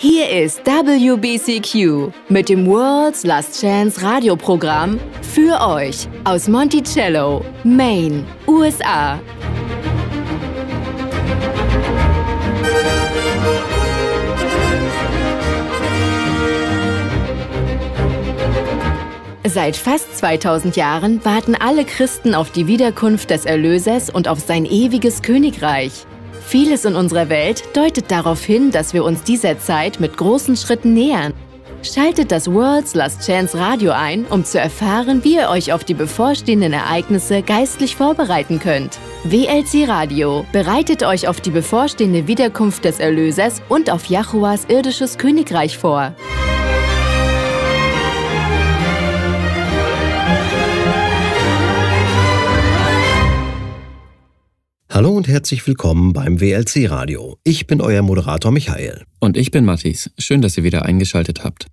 Hier ist WBCQ mit dem World's Last Chance Radioprogramm für euch aus Monticello, Maine, USA. Seit fast 2000 Jahren warten alle Christen auf die Wiederkunft des Erlösers und auf sein ewiges Königreich. Vieles in unserer Welt deutet darauf hin, dass wir uns dieser Zeit mit großen Schritten nähern. Schaltet das World's Last Chance Radio ein, um zu erfahren, wie ihr euch auf die bevorstehenden Ereignisse geistlich vorbereiten könnt. WLC Radio bereitet euch auf die bevorstehende Wiederkunft des Erlösers und auf Jahuas irdisches Königreich vor. Hallo und herzlich willkommen beim WLC Radio. Ich bin euer Moderator Michael. Und ich bin Mathis. Schön, dass ihr wieder eingeschaltet habt.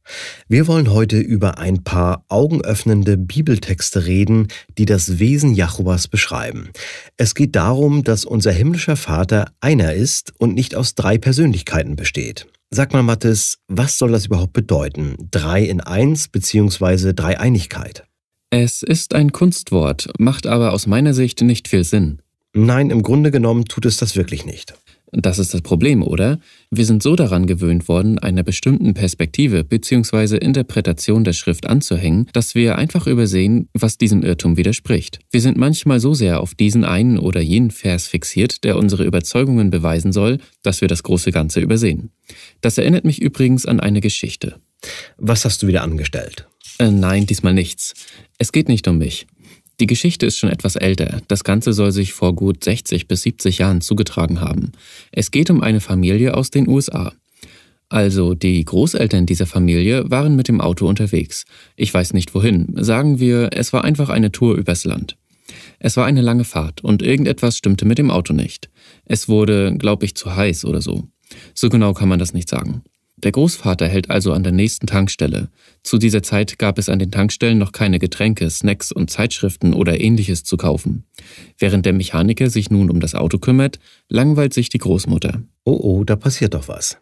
Wir wollen heute über ein paar augenöffnende Bibeltexte reden, die das Wesen Jahobas beschreiben. Es geht darum, dass unser himmlischer Vater einer ist und nicht aus drei Persönlichkeiten besteht. Sag mal, Mathis, was soll das überhaupt bedeuten? Drei in eins bzw. Dreieinigkeit? Es ist ein Kunstwort, macht aber aus meiner Sicht nicht viel Sinn. Nein, im Grunde genommen tut es das wirklich nicht. Das ist das Problem, oder? Wir sind so daran gewöhnt worden, einer bestimmten Perspektive bzw. Interpretation der Schrift anzuhängen, dass wir einfach übersehen, was diesem Irrtum widerspricht. Wir sind manchmal so sehr auf diesen einen oder jenen Vers fixiert, der unsere Überzeugungen beweisen soll, dass wir das große Ganze übersehen. Das erinnert mich übrigens an eine Geschichte. Was hast du wieder angestellt? Äh, nein, diesmal nichts. Es geht nicht um mich. Die Geschichte ist schon etwas älter. Das Ganze soll sich vor gut 60 bis 70 Jahren zugetragen haben. Es geht um eine Familie aus den USA. Also, die Großeltern dieser Familie waren mit dem Auto unterwegs. Ich weiß nicht wohin. Sagen wir, es war einfach eine Tour übers Land. Es war eine lange Fahrt und irgendetwas stimmte mit dem Auto nicht. Es wurde, glaube ich, zu heiß oder so. So genau kann man das nicht sagen. Der Großvater hält also an der nächsten Tankstelle. Zu dieser Zeit gab es an den Tankstellen noch keine Getränke, Snacks und Zeitschriften oder ähnliches zu kaufen. Während der Mechaniker sich nun um das Auto kümmert, langweilt sich die Großmutter. Oh oh, da passiert doch was.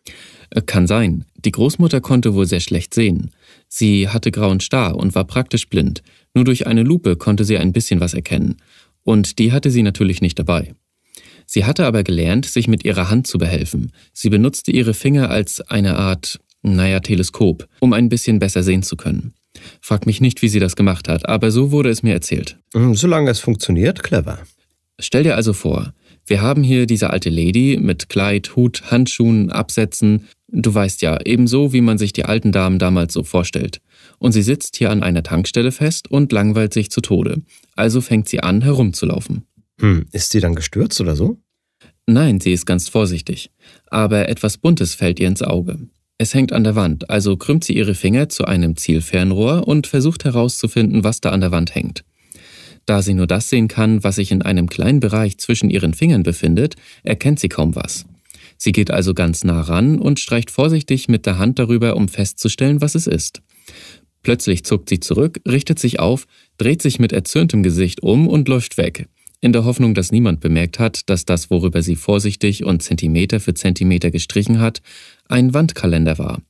Äh, kann sein. Die Großmutter konnte wohl sehr schlecht sehen. Sie hatte grauen Star und war praktisch blind. Nur durch eine Lupe konnte sie ein bisschen was erkennen. Und die hatte sie natürlich nicht dabei. Sie hatte aber gelernt, sich mit ihrer Hand zu behelfen. Sie benutzte ihre Finger als eine Art, naja, Teleskop, um ein bisschen besser sehen zu können. Frag mich nicht, wie sie das gemacht hat, aber so wurde es mir erzählt. Hm, solange es funktioniert, clever. Stell dir also vor, wir haben hier diese alte Lady mit Kleid, Hut, Handschuhen, Absätzen. Du weißt ja, ebenso wie man sich die alten Damen damals so vorstellt. Und sie sitzt hier an einer Tankstelle fest und langweilt sich zu Tode. Also fängt sie an, herumzulaufen. Hm, ist sie dann gestürzt oder so? Nein, sie ist ganz vorsichtig. Aber etwas Buntes fällt ihr ins Auge. Es hängt an der Wand, also krümmt sie ihre Finger zu einem Zielfernrohr und versucht herauszufinden, was da an der Wand hängt. Da sie nur das sehen kann, was sich in einem kleinen Bereich zwischen ihren Fingern befindet, erkennt sie kaum was. Sie geht also ganz nah ran und streicht vorsichtig mit der Hand darüber, um festzustellen, was es ist. Plötzlich zuckt sie zurück, richtet sich auf, dreht sich mit erzürntem Gesicht um und läuft weg, in der Hoffnung, dass niemand bemerkt hat, dass das, worüber sie vorsichtig und Zentimeter für Zentimeter gestrichen hat, ein Wandkalender war.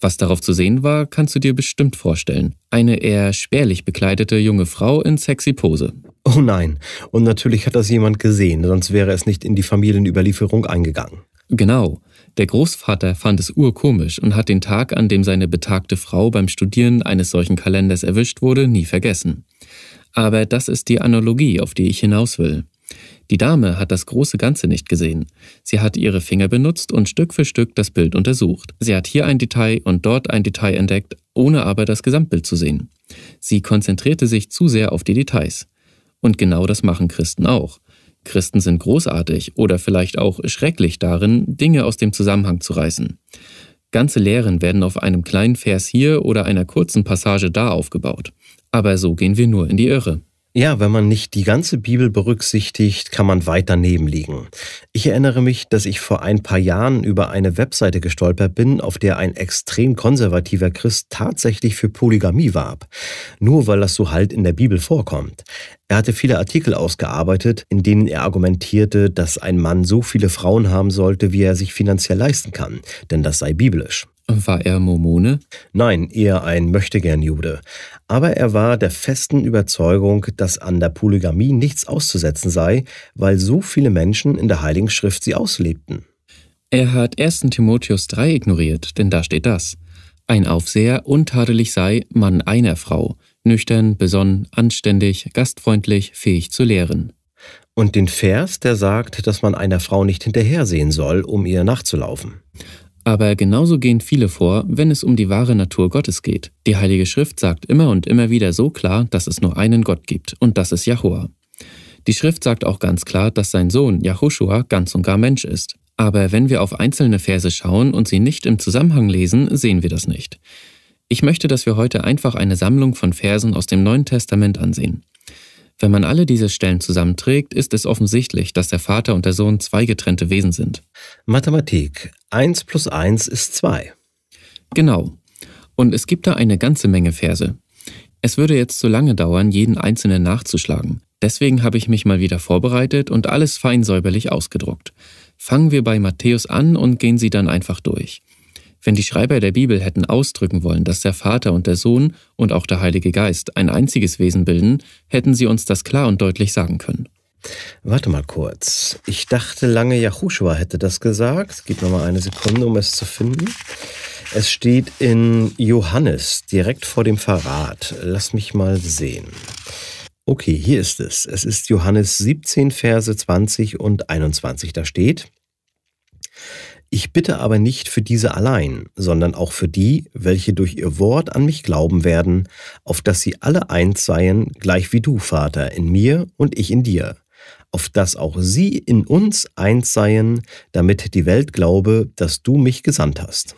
Was darauf zu sehen war, kannst du dir bestimmt vorstellen. Eine eher spärlich bekleidete junge Frau in sexy Pose. Oh nein, und natürlich hat das jemand gesehen, sonst wäre es nicht in die Familienüberlieferung eingegangen. Genau. Der Großvater fand es urkomisch und hat den Tag, an dem seine betagte Frau beim Studieren eines solchen Kalenders erwischt wurde, nie vergessen. Aber das ist die Analogie, auf die ich hinaus will. Die Dame hat das große Ganze nicht gesehen. Sie hat ihre Finger benutzt und Stück für Stück das Bild untersucht. Sie hat hier ein Detail und dort ein Detail entdeckt, ohne aber das Gesamtbild zu sehen. Sie konzentrierte sich zu sehr auf die Details. Und genau das machen Christen auch. Christen sind großartig oder vielleicht auch schrecklich darin, Dinge aus dem Zusammenhang zu reißen. Ganze Lehren werden auf einem kleinen Vers hier oder einer kurzen Passage da aufgebaut. Aber so gehen wir nur in die Irre. Ja, wenn man nicht die ganze Bibel berücksichtigt, kann man weit daneben liegen. Ich erinnere mich, dass ich vor ein paar Jahren über eine Webseite gestolpert bin, auf der ein extrem konservativer Christ tatsächlich für Polygamie warb. Nur weil das so halt in der Bibel vorkommt. Er hatte viele Artikel ausgearbeitet, in denen er argumentierte, dass ein Mann so viele Frauen haben sollte, wie er sich finanziell leisten kann, denn das sei biblisch. War er Mormone? Nein, eher ein Möchtegern-Jude. Aber er war der festen Überzeugung, dass an der Polygamie nichts auszusetzen sei, weil so viele Menschen in der Heiligen Schrift sie auslebten. Er hat 1. Timotheus 3 ignoriert, denn da steht das. Ein Aufseher untadelig sei Mann einer Frau, nüchtern, besonnen, anständig, gastfreundlich, fähig zu lehren. Und den Vers, der sagt, dass man einer Frau nicht hinterhersehen soll, um ihr nachzulaufen. Aber genauso gehen viele vor, wenn es um die wahre Natur Gottes geht. Die Heilige Schrift sagt immer und immer wieder so klar, dass es nur einen Gott gibt, und das ist Jahua. Die Schrift sagt auch ganz klar, dass sein Sohn Yahushua ganz und gar Mensch ist. Aber wenn wir auf einzelne Verse schauen und sie nicht im Zusammenhang lesen, sehen wir das nicht. Ich möchte, dass wir heute einfach eine Sammlung von Versen aus dem Neuen Testament ansehen. Wenn man alle diese Stellen zusammenträgt, ist es offensichtlich, dass der Vater und der Sohn zwei getrennte Wesen sind. Mathematik. 1 plus 1 ist 2. Genau. Und es gibt da eine ganze Menge Verse. Es würde jetzt zu lange dauern, jeden einzelnen nachzuschlagen. Deswegen habe ich mich mal wieder vorbereitet und alles feinsäuberlich ausgedruckt. Fangen wir bei Matthäus an und gehen sie dann einfach durch. Wenn die Schreiber der Bibel hätten ausdrücken wollen, dass der Vater und der Sohn und auch der Heilige Geist ein einziges Wesen bilden, hätten sie uns das klar und deutlich sagen können. Warte mal kurz. Ich dachte lange, Yahushua hätte das gesagt. Gib mir mal eine Sekunde, um es zu finden. Es steht in Johannes, direkt vor dem Verrat. Lass mich mal sehen. Okay, hier ist es. Es ist Johannes 17, Verse 20 und 21. Da steht, ich bitte aber nicht für diese allein, sondern auch für die, welche durch ihr Wort an mich glauben werden, auf dass sie alle eins seien, gleich wie du, Vater, in mir und ich in dir, auf dass auch sie in uns eins seien, damit die Welt glaube, dass du mich gesandt hast.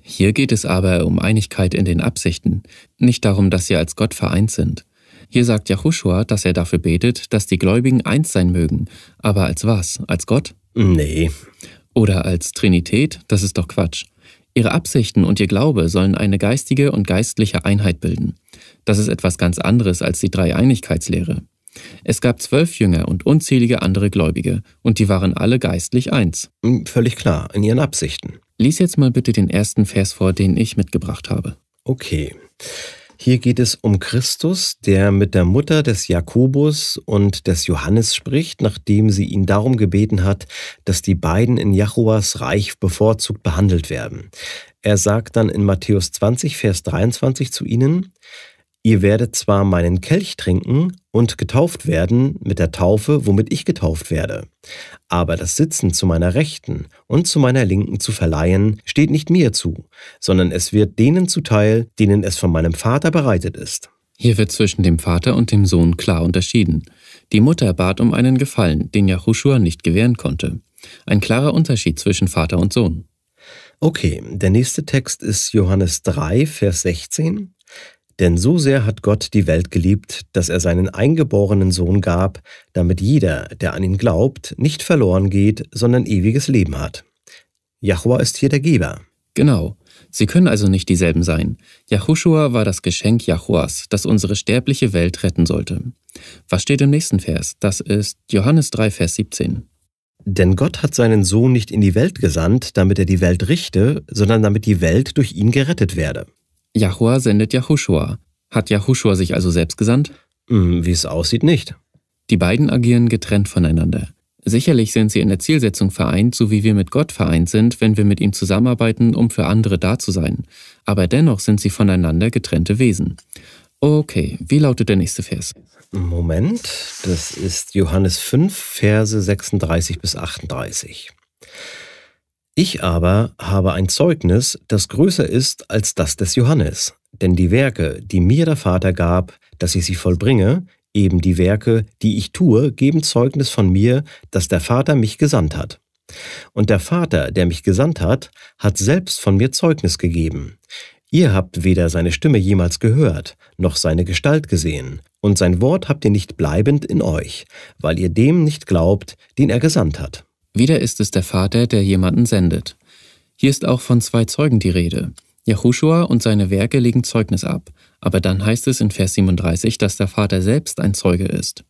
Hier geht es aber um Einigkeit in den Absichten, nicht darum, dass sie als Gott vereint sind. Hier sagt Yahushua, dass er dafür betet, dass die Gläubigen eins sein mögen, aber als was? Als Gott? Nee, oder als Trinität, das ist doch Quatsch. Ihre Absichten und ihr Glaube sollen eine geistige und geistliche Einheit bilden. Das ist etwas ganz anderes als die Dreieinigkeitslehre. Es gab zwölf Jünger und unzählige andere Gläubige, und die waren alle geistlich eins. Hm, völlig klar, in ihren Absichten. Lies jetzt mal bitte den ersten Vers vor, den ich mitgebracht habe. Okay. Hier geht es um Christus, der mit der Mutter des Jakobus und des Johannes spricht, nachdem sie ihn darum gebeten hat, dass die beiden in Jachuas Reich bevorzugt behandelt werden. Er sagt dann in Matthäus 20, Vers 23 zu ihnen, Ihr werdet zwar meinen Kelch trinken und getauft werden mit der Taufe, womit ich getauft werde, aber das Sitzen zu meiner Rechten und zu meiner Linken zu verleihen, steht nicht mir zu, sondern es wird denen zuteil, denen es von meinem Vater bereitet ist. Hier wird zwischen dem Vater und dem Sohn klar unterschieden. Die Mutter bat um einen Gefallen, den Yahushua nicht gewähren konnte. Ein klarer Unterschied zwischen Vater und Sohn. Okay, der nächste Text ist Johannes 3, Vers 16. Denn so sehr hat Gott die Welt geliebt, dass er seinen eingeborenen Sohn gab, damit jeder, der an ihn glaubt, nicht verloren geht, sondern ewiges Leben hat. Jahua ist hier der Geber. Genau. Sie können also nicht dieselben sein. Yahushua war das Geschenk Yahuas, das unsere sterbliche Welt retten sollte. Was steht im nächsten Vers? Das ist Johannes 3, Vers 17. Denn Gott hat seinen Sohn nicht in die Welt gesandt, damit er die Welt richte, sondern damit die Welt durch ihn gerettet werde. Jahua sendet Jahushua. Hat Jahushua sich also selbst gesandt? Hm, wie es aussieht, nicht. Die beiden agieren getrennt voneinander. Sicherlich sind sie in der Zielsetzung vereint, so wie wir mit Gott vereint sind, wenn wir mit ihm zusammenarbeiten, um für andere da zu sein. Aber dennoch sind sie voneinander getrennte Wesen. Okay, wie lautet der nächste Vers? Moment, das ist Johannes 5, Verse 36 bis 38. Ich aber habe ein Zeugnis, das größer ist als das des Johannes, denn die Werke, die mir der Vater gab, dass ich sie vollbringe, eben die Werke, die ich tue, geben Zeugnis von mir, dass der Vater mich gesandt hat. Und der Vater, der mich gesandt hat, hat selbst von mir Zeugnis gegeben. Ihr habt weder seine Stimme jemals gehört, noch seine Gestalt gesehen, und sein Wort habt ihr nicht bleibend in euch, weil ihr dem nicht glaubt, den er gesandt hat. Wieder ist es der Vater, der jemanden sendet. Hier ist auch von zwei Zeugen die Rede. Jehoshua und seine Werke legen Zeugnis ab, aber dann heißt es in Vers 37, dass der Vater selbst ein Zeuge ist.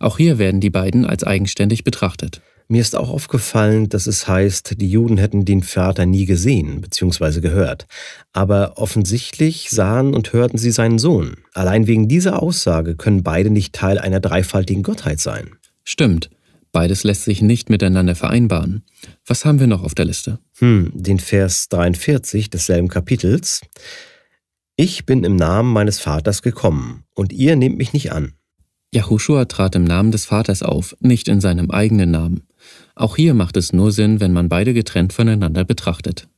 Auch hier werden die beiden als eigenständig betrachtet. Mir ist auch aufgefallen, dass es heißt, die Juden hätten den Vater nie gesehen bzw. gehört. Aber offensichtlich sahen und hörten sie seinen Sohn. Allein wegen dieser Aussage können beide nicht Teil einer dreifaltigen Gottheit sein. Stimmt. Beides lässt sich nicht miteinander vereinbaren. Was haben wir noch auf der Liste? Hm, den Vers 43 desselben Kapitels. Ich bin im Namen meines Vaters gekommen, und ihr nehmt mich nicht an. Yahushua trat im Namen des Vaters auf, nicht in seinem eigenen Namen. Auch hier macht es nur Sinn, wenn man beide getrennt voneinander betrachtet.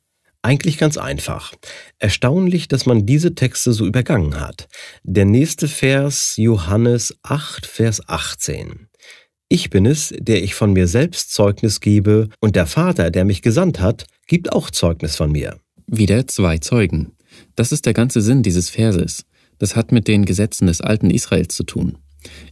Eigentlich ganz einfach. Erstaunlich, dass man diese Texte so übergangen hat. Der nächste Vers, Johannes 8, Vers 18. Ich bin es, der ich von mir selbst Zeugnis gebe, und der Vater, der mich gesandt hat, gibt auch Zeugnis von mir. Wieder zwei Zeugen. Das ist der ganze Sinn dieses Verses. Das hat mit den Gesetzen des alten Israels zu tun.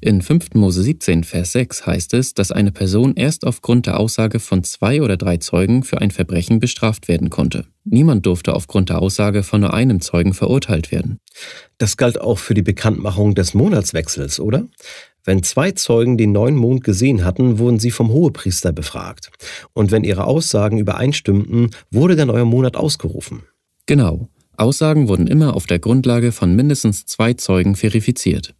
In 5. Mose 17, Vers 6 heißt es, dass eine Person erst aufgrund der Aussage von zwei oder drei Zeugen für ein Verbrechen bestraft werden konnte. Niemand durfte aufgrund der Aussage von nur einem Zeugen verurteilt werden. Das galt auch für die Bekanntmachung des Monatswechsels, oder? Wenn zwei Zeugen den neuen Mond gesehen hatten, wurden sie vom Hohepriester befragt. Und wenn ihre Aussagen übereinstimmten, wurde der neue Monat ausgerufen. Genau. Aussagen wurden immer auf der Grundlage von mindestens zwei Zeugen verifiziert.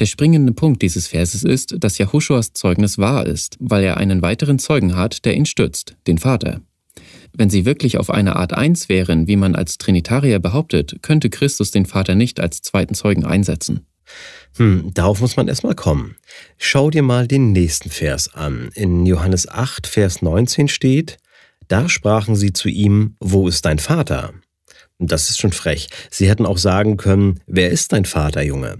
Der springende Punkt dieses Verses ist, dass Jahuschuas Zeugnis wahr ist, weil er einen weiteren Zeugen hat, der ihn stützt, den Vater. Wenn sie wirklich auf eine Art eins wären, wie man als Trinitarier behauptet, könnte Christus den Vater nicht als zweiten Zeugen einsetzen. Hm, darauf muss man erstmal kommen. Schau dir mal den nächsten Vers an. In Johannes 8, Vers 19 steht, da sprachen sie zu ihm, wo ist dein Vater? Das ist schon frech. Sie hätten auch sagen können, wer ist dein Vater, Junge?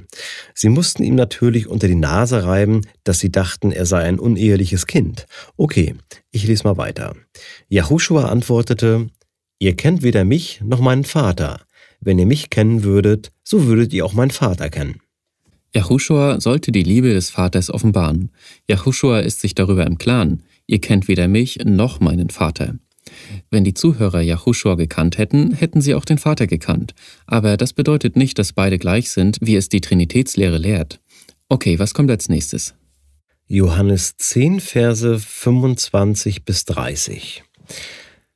Sie mussten ihm natürlich unter die Nase reiben, dass sie dachten, er sei ein uneheliches Kind. Okay, ich lese mal weiter. Yahushua antwortete, ihr kennt weder mich noch meinen Vater. Wenn ihr mich kennen würdet, so würdet ihr auch meinen Vater kennen. Yahushua sollte die Liebe des Vaters offenbaren. Yahushua ist sich darüber im Klaren. Ihr kennt weder mich noch meinen Vater. Wenn die Zuhörer Yahushua gekannt hätten, hätten sie auch den Vater gekannt. Aber das bedeutet nicht, dass beide gleich sind, wie es die Trinitätslehre lehrt. Okay, was kommt als nächstes? Johannes 10, Verse 25 bis 30.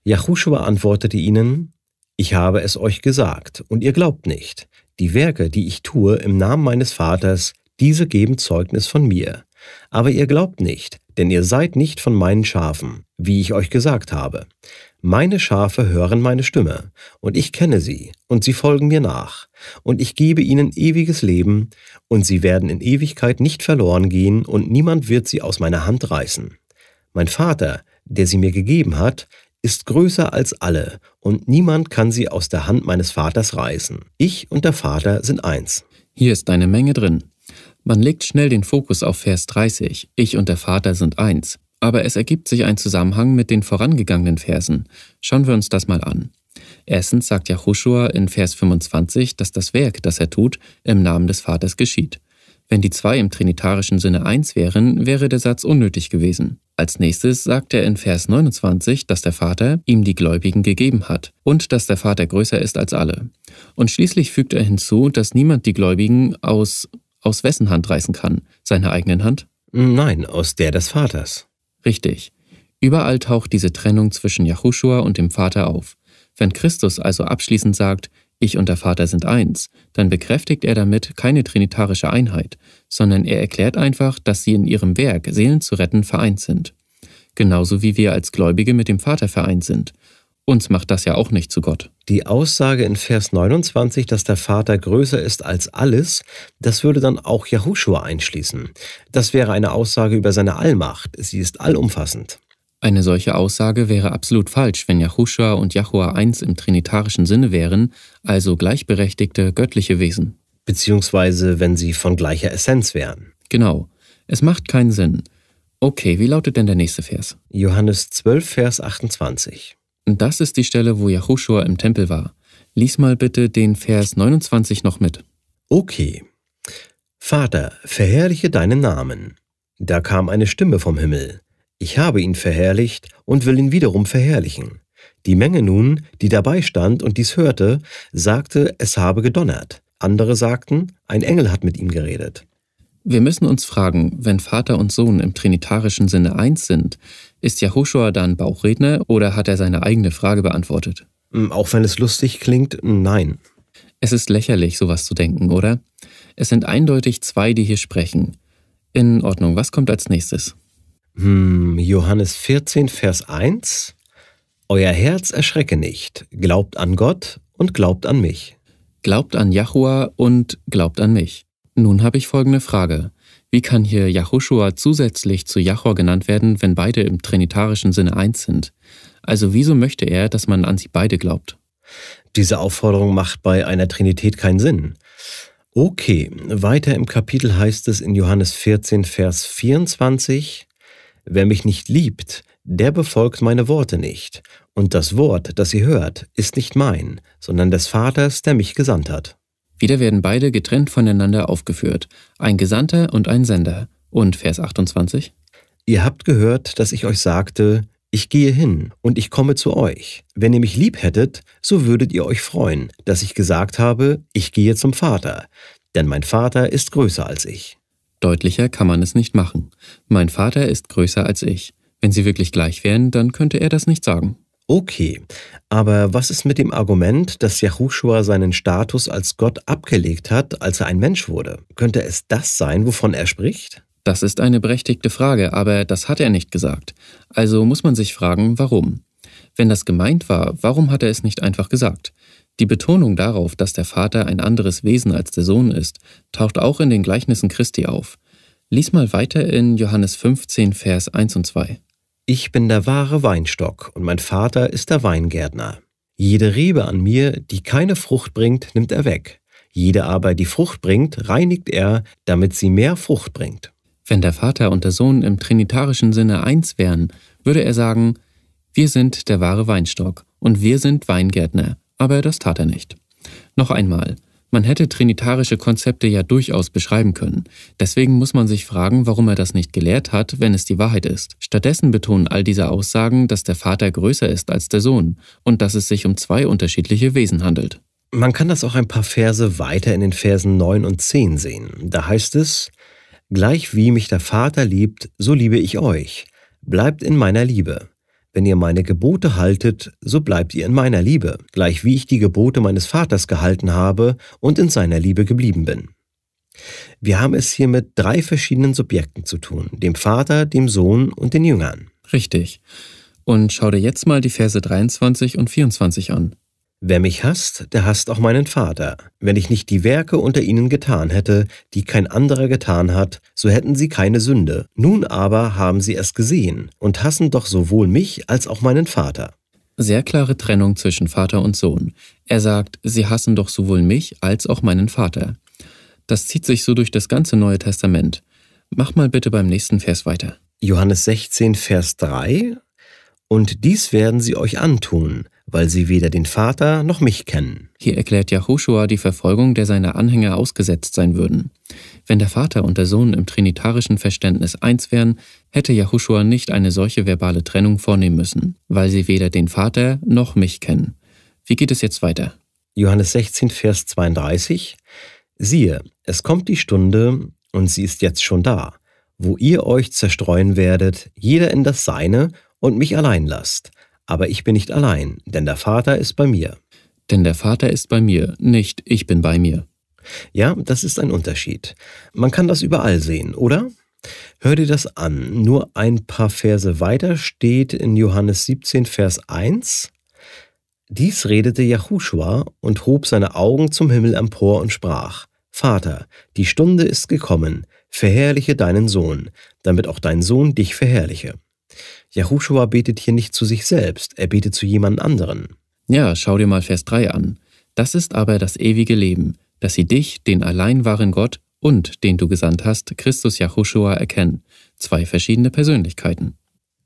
Yahushua antwortete ihnen, ich habe es euch gesagt, und ihr glaubt nicht. Die Werke, die ich tue im Namen meines Vaters, diese geben Zeugnis von mir. Aber ihr glaubt nicht, denn ihr seid nicht von meinen Schafen, wie ich euch gesagt habe. Meine Schafe hören meine Stimme, und ich kenne sie, und sie folgen mir nach, und ich gebe ihnen ewiges Leben, und sie werden in Ewigkeit nicht verloren gehen, und niemand wird sie aus meiner Hand reißen. Mein Vater, der sie mir gegeben hat, ist größer als alle, und niemand kann sie aus der Hand meines Vaters reißen. Ich und der Vater sind eins. Hier ist eine Menge drin. Man legt schnell den Fokus auf Vers 30, ich und der Vater sind eins, aber es ergibt sich ein Zusammenhang mit den vorangegangenen Versen. Schauen wir uns das mal an. Erstens sagt ja in Vers 25, dass das Werk, das er tut, im Namen des Vaters geschieht. Wenn die zwei im trinitarischen Sinne eins wären, wäre der Satz unnötig gewesen. Als nächstes sagt er in Vers 29, dass der Vater ihm die Gläubigen gegeben hat und dass der Vater größer ist als alle. Und schließlich fügt er hinzu, dass niemand die Gläubigen aus aus wessen Hand reißen kann? Seiner eigenen Hand? Nein, aus der des Vaters. Richtig. Überall taucht diese Trennung zwischen Yahushua und dem Vater auf. Wenn Christus also abschließend sagt, ich und der Vater sind eins, dann bekräftigt er damit keine trinitarische Einheit, sondern er erklärt einfach, dass sie in ihrem Werk, Seelen zu retten, vereint sind. Genauso wie wir als Gläubige mit dem Vater vereint sind. Uns macht das ja auch nicht zu Gott. Die Aussage in Vers 29, dass der Vater größer ist als alles, das würde dann auch Yahushua einschließen. Das wäre eine Aussage über seine Allmacht. Sie ist allumfassend. Eine solche Aussage wäre absolut falsch, wenn Yahushua und Jahua eins im trinitarischen Sinne wären, also gleichberechtigte göttliche Wesen. Beziehungsweise wenn sie von gleicher Essenz wären. Genau. Es macht keinen Sinn. Okay, wie lautet denn der nächste Vers? Johannes 12, Vers 28. Das ist die Stelle, wo Yahushua im Tempel war. Lies mal bitte den Vers 29 noch mit. Okay. Vater, verherrliche deinen Namen. Da kam eine Stimme vom Himmel. Ich habe ihn verherrlicht und will ihn wiederum verherrlichen. Die Menge nun, die dabei stand und dies hörte, sagte, es habe gedonnert. Andere sagten, ein Engel hat mit ihm geredet. Wir müssen uns fragen, wenn Vater und Sohn im trinitarischen Sinne eins sind, ist Yahushua dann Bauchredner oder hat er seine eigene Frage beantwortet? Hm, auch wenn es lustig klingt, nein. Es ist lächerlich, sowas zu denken, oder? Es sind eindeutig zwei, die hier sprechen. In Ordnung, was kommt als nächstes? Hm, Johannes 14, Vers 1. Euer Herz erschrecke nicht. Glaubt an Gott und glaubt an mich. Glaubt an Jahua und glaubt an mich. Nun habe ich folgende Frage. Wie kann hier Yahushua zusätzlich zu Jachor genannt werden, wenn beide im trinitarischen Sinne eins sind? Also wieso möchte er, dass man an sie beide glaubt? Diese Aufforderung macht bei einer Trinität keinen Sinn. Okay, weiter im Kapitel heißt es in Johannes 14, Vers 24, Wer mich nicht liebt, der befolgt meine Worte nicht, und das Wort, das ihr hört, ist nicht mein, sondern des Vaters, der mich gesandt hat. Wieder werden beide getrennt voneinander aufgeführt, ein Gesandter und ein Sender. Und Vers 28. Ihr habt gehört, dass ich euch sagte, ich gehe hin und ich komme zu euch. Wenn ihr mich lieb hättet, so würdet ihr euch freuen, dass ich gesagt habe, ich gehe zum Vater, denn mein Vater ist größer als ich. Deutlicher kann man es nicht machen. Mein Vater ist größer als ich. Wenn sie wirklich gleich wären, dann könnte er das nicht sagen. Okay, aber was ist mit dem Argument, dass Yahushua seinen Status als Gott abgelegt hat, als er ein Mensch wurde? Könnte es das sein, wovon er spricht? Das ist eine berechtigte Frage, aber das hat er nicht gesagt. Also muss man sich fragen, warum. Wenn das gemeint war, warum hat er es nicht einfach gesagt? Die Betonung darauf, dass der Vater ein anderes Wesen als der Sohn ist, taucht auch in den Gleichnissen Christi auf. Lies mal weiter in Johannes 15, Vers 1 und 2. Ich bin der wahre Weinstock und mein Vater ist der Weingärtner. Jede Rebe an mir, die keine Frucht bringt, nimmt er weg. Jede aber, die Frucht bringt, reinigt er, damit sie mehr Frucht bringt. Wenn der Vater und der Sohn im trinitarischen Sinne eins wären, würde er sagen, wir sind der wahre Weinstock und wir sind Weingärtner, aber das tat er nicht. Noch einmal, man hätte trinitarische Konzepte ja durchaus beschreiben können. Deswegen muss man sich fragen, warum er das nicht gelehrt hat, wenn es die Wahrheit ist. Stattdessen betonen all diese Aussagen, dass der Vater größer ist als der Sohn und dass es sich um zwei unterschiedliche Wesen handelt. Man kann das auch ein paar Verse weiter in den Versen 9 und 10 sehen. Da heißt es, Gleich wie mich der Vater liebt, so liebe ich euch. Bleibt in meiner Liebe. Wenn ihr meine Gebote haltet, so bleibt ihr in meiner Liebe, gleich wie ich die Gebote meines Vaters gehalten habe und in seiner Liebe geblieben bin. Wir haben es hier mit drei verschiedenen Subjekten zu tun, dem Vater, dem Sohn und den Jüngern. Richtig. Und schau dir jetzt mal die Verse 23 und 24 an. Wer mich hasst, der hasst auch meinen Vater. Wenn ich nicht die Werke unter ihnen getan hätte, die kein anderer getan hat, so hätten sie keine Sünde. Nun aber haben sie es gesehen und hassen doch sowohl mich als auch meinen Vater. Sehr klare Trennung zwischen Vater und Sohn. Er sagt, sie hassen doch sowohl mich als auch meinen Vater. Das zieht sich so durch das ganze Neue Testament. Mach mal bitte beim nächsten Vers weiter. Johannes 16, Vers 3. Und dies werden sie euch antun weil sie weder den Vater noch mich kennen. Hier erklärt Yahushua die Verfolgung, der seine Anhänger ausgesetzt sein würden. Wenn der Vater und der Sohn im trinitarischen Verständnis eins wären, hätte Yahushua nicht eine solche verbale Trennung vornehmen müssen, weil sie weder den Vater noch mich kennen. Wie geht es jetzt weiter? Johannes 16, Vers 32. Siehe, es kommt die Stunde, und sie ist jetzt schon da, wo ihr euch zerstreuen werdet, jeder in das Seine, und mich allein lasst aber ich bin nicht allein, denn der Vater ist bei mir. Denn der Vater ist bei mir, nicht ich bin bei mir. Ja, das ist ein Unterschied. Man kann das überall sehen, oder? Hör dir das an. Nur ein paar Verse weiter steht in Johannes 17, Vers 1. Dies redete Jahushua und hob seine Augen zum Himmel empor und sprach, Vater, die Stunde ist gekommen, verherrliche deinen Sohn, damit auch dein Sohn dich verherrliche. Yahushua betet hier nicht zu sich selbst, er betet zu jemand anderen. Ja, schau dir mal Vers 3 an. Das ist aber das ewige Leben, dass sie dich, den allein wahren Gott und den du gesandt hast, Christus Yahushua, erkennen. Zwei verschiedene Persönlichkeiten.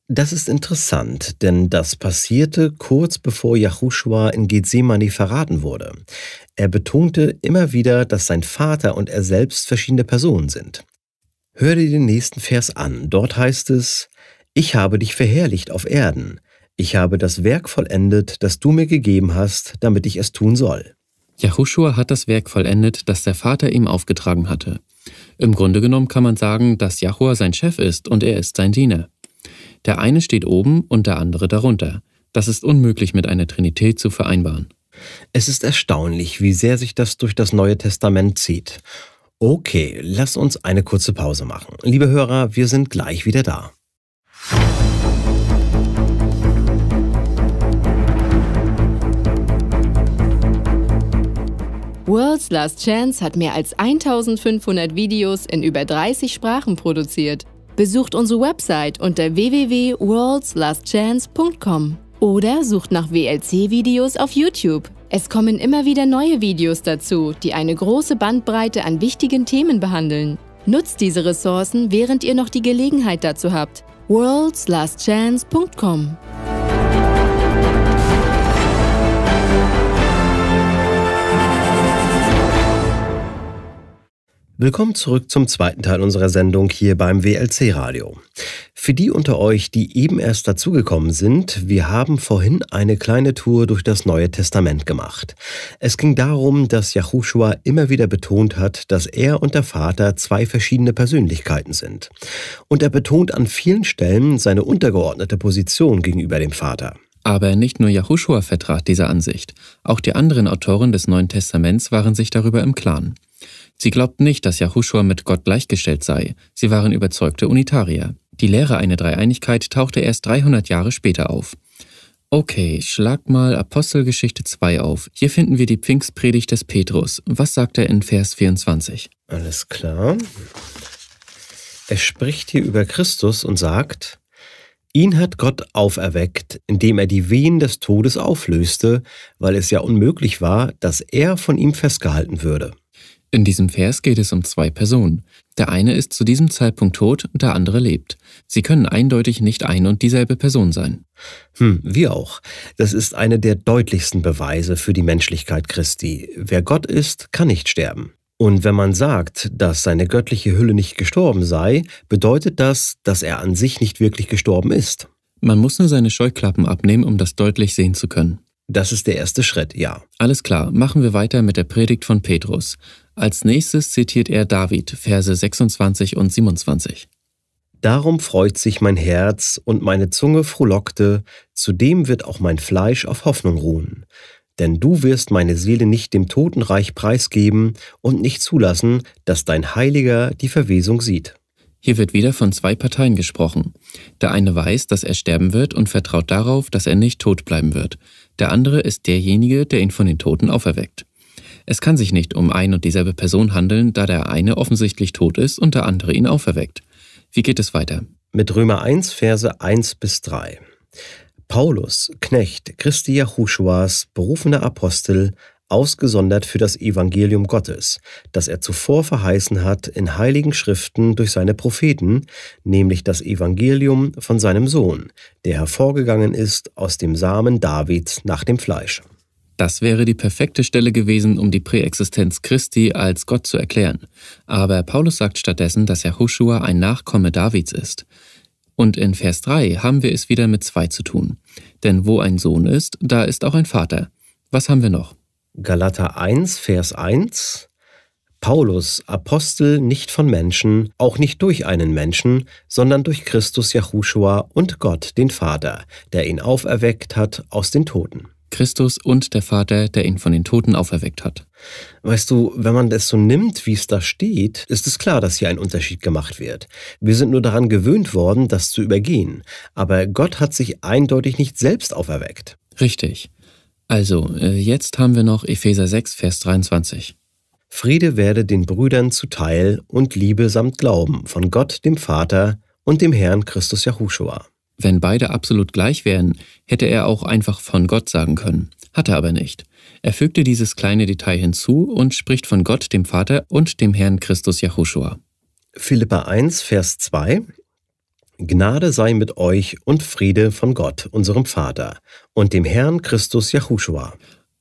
Das ist interessant, denn das passierte kurz bevor Yahushua in Gethsemane verraten wurde. Er betonte immer wieder, dass sein Vater und er selbst verschiedene Personen sind. Hör dir den nächsten Vers an. Dort heißt es, ich habe dich verherrlicht auf Erden, ich habe das Werk vollendet, das du mir gegeben hast, damit ich es tun soll. Yahushua hat das Werk vollendet, das der Vater ihm aufgetragen hatte. Im Grunde genommen kann man sagen, dass Jahua sein Chef ist und er ist sein Diener. Der eine steht oben und der andere darunter. Das ist unmöglich mit einer Trinität zu vereinbaren. Es ist erstaunlich, wie sehr sich das durch das Neue Testament zieht. Okay, lass uns eine kurze Pause machen. Liebe Hörer, wir sind gleich wieder da. World's Last Chance hat mehr als 1500 Videos in über 30 Sprachen produziert. Besucht unsere Website unter www.worldslastchance.com oder sucht nach WLC-Videos auf YouTube. Es kommen immer wieder neue Videos dazu, die eine große Bandbreite an wichtigen Themen behandeln. Nutzt diese Ressourcen, während ihr noch die Gelegenheit dazu habt worldslastchance.com. Willkommen zurück zum zweiten Teil unserer Sendung hier beim WLC Radio. Für die unter euch, die eben erst dazugekommen sind, wir haben vorhin eine kleine Tour durch das Neue Testament gemacht. Es ging darum, dass Yahushua immer wieder betont hat, dass er und der Vater zwei verschiedene Persönlichkeiten sind. Und er betont an vielen Stellen seine untergeordnete Position gegenüber dem Vater. Aber nicht nur Yahushua vertrat diese Ansicht, auch die anderen Autoren des Neuen Testaments waren sich darüber im Klaren. Sie glaubten nicht, dass Yahushua mit Gott gleichgestellt sei, sie waren überzeugte Unitarier. Die Lehre einer Dreieinigkeit tauchte erst 300 Jahre später auf. Okay, schlag mal Apostelgeschichte 2 auf. Hier finden wir die Pfingstpredigt des Petrus. Was sagt er in Vers 24? Alles klar. Er spricht hier über Christus und sagt, Ihn hat Gott auferweckt, indem er die Wehen des Todes auflöste, weil es ja unmöglich war, dass er von ihm festgehalten würde. In diesem Vers geht es um zwei Personen. Der eine ist zu diesem Zeitpunkt tot und der andere lebt. Sie können eindeutig nicht ein und dieselbe Person sein. Hm, wir auch. Das ist einer der deutlichsten Beweise für die Menschlichkeit Christi. Wer Gott ist, kann nicht sterben. Und wenn man sagt, dass seine göttliche Hülle nicht gestorben sei, bedeutet das, dass er an sich nicht wirklich gestorben ist. Man muss nur seine Scheuklappen abnehmen, um das deutlich sehen zu können. Das ist der erste Schritt, ja. Alles klar, machen wir weiter mit der Predigt von Petrus. Als nächstes zitiert er David, Verse 26 und 27. Darum freut sich mein Herz und meine Zunge frohlockte, zudem wird auch mein Fleisch auf Hoffnung ruhen. Denn du wirst meine Seele nicht dem Totenreich preisgeben und nicht zulassen, dass dein Heiliger die Verwesung sieht. Hier wird wieder von zwei Parteien gesprochen. Der eine weiß, dass er sterben wird und vertraut darauf, dass er nicht tot bleiben wird. Der andere ist derjenige, der ihn von den Toten auferweckt. Es kann sich nicht um ein und dieselbe Person handeln, da der eine offensichtlich tot ist und der andere ihn auferweckt. Wie geht es weiter? Mit Römer 1, Verse 1 bis 3. Paulus, Knecht Christi Jahuschuas, berufener Apostel, ausgesondert für das Evangelium Gottes, das er zuvor verheißen hat in heiligen Schriften durch seine Propheten, nämlich das Evangelium von seinem Sohn, der hervorgegangen ist aus dem Samen Davids nach dem Fleisch. Das wäre die perfekte Stelle gewesen, um die Präexistenz Christi als Gott zu erklären. Aber Paulus sagt stattdessen, dass Jehoshua ein Nachkomme Davids ist. Und in Vers 3 haben wir es wieder mit zwei zu tun. Denn wo ein Sohn ist, da ist auch ein Vater. Was haben wir noch? Galater 1, Vers 1. Paulus, Apostel nicht von Menschen, auch nicht durch einen Menschen, sondern durch Christus Jahushua und Gott, den Vater, der ihn auferweckt hat aus den Toten. Christus und der Vater, der ihn von den Toten auferweckt hat. Weißt du, wenn man das so nimmt, wie es da steht, ist es klar, dass hier ein Unterschied gemacht wird. Wir sind nur daran gewöhnt worden, das zu übergehen. Aber Gott hat sich eindeutig nicht selbst auferweckt. Richtig. Also, äh, jetzt haben wir noch Epheser 6, Vers 23. Friede werde den Brüdern zuteil und Liebe samt Glauben von Gott, dem Vater und dem Herrn Christus Yahushua. Wenn beide absolut gleich wären, hätte er auch einfach von Gott sagen können, hatte aber nicht. Er fügte dieses kleine Detail hinzu und spricht von Gott, dem Vater und dem Herrn Christus Yahushua. Philippa 1, Vers 2 Gnade sei mit euch und Friede von Gott, unserem Vater, und dem Herrn Christus Yahushua.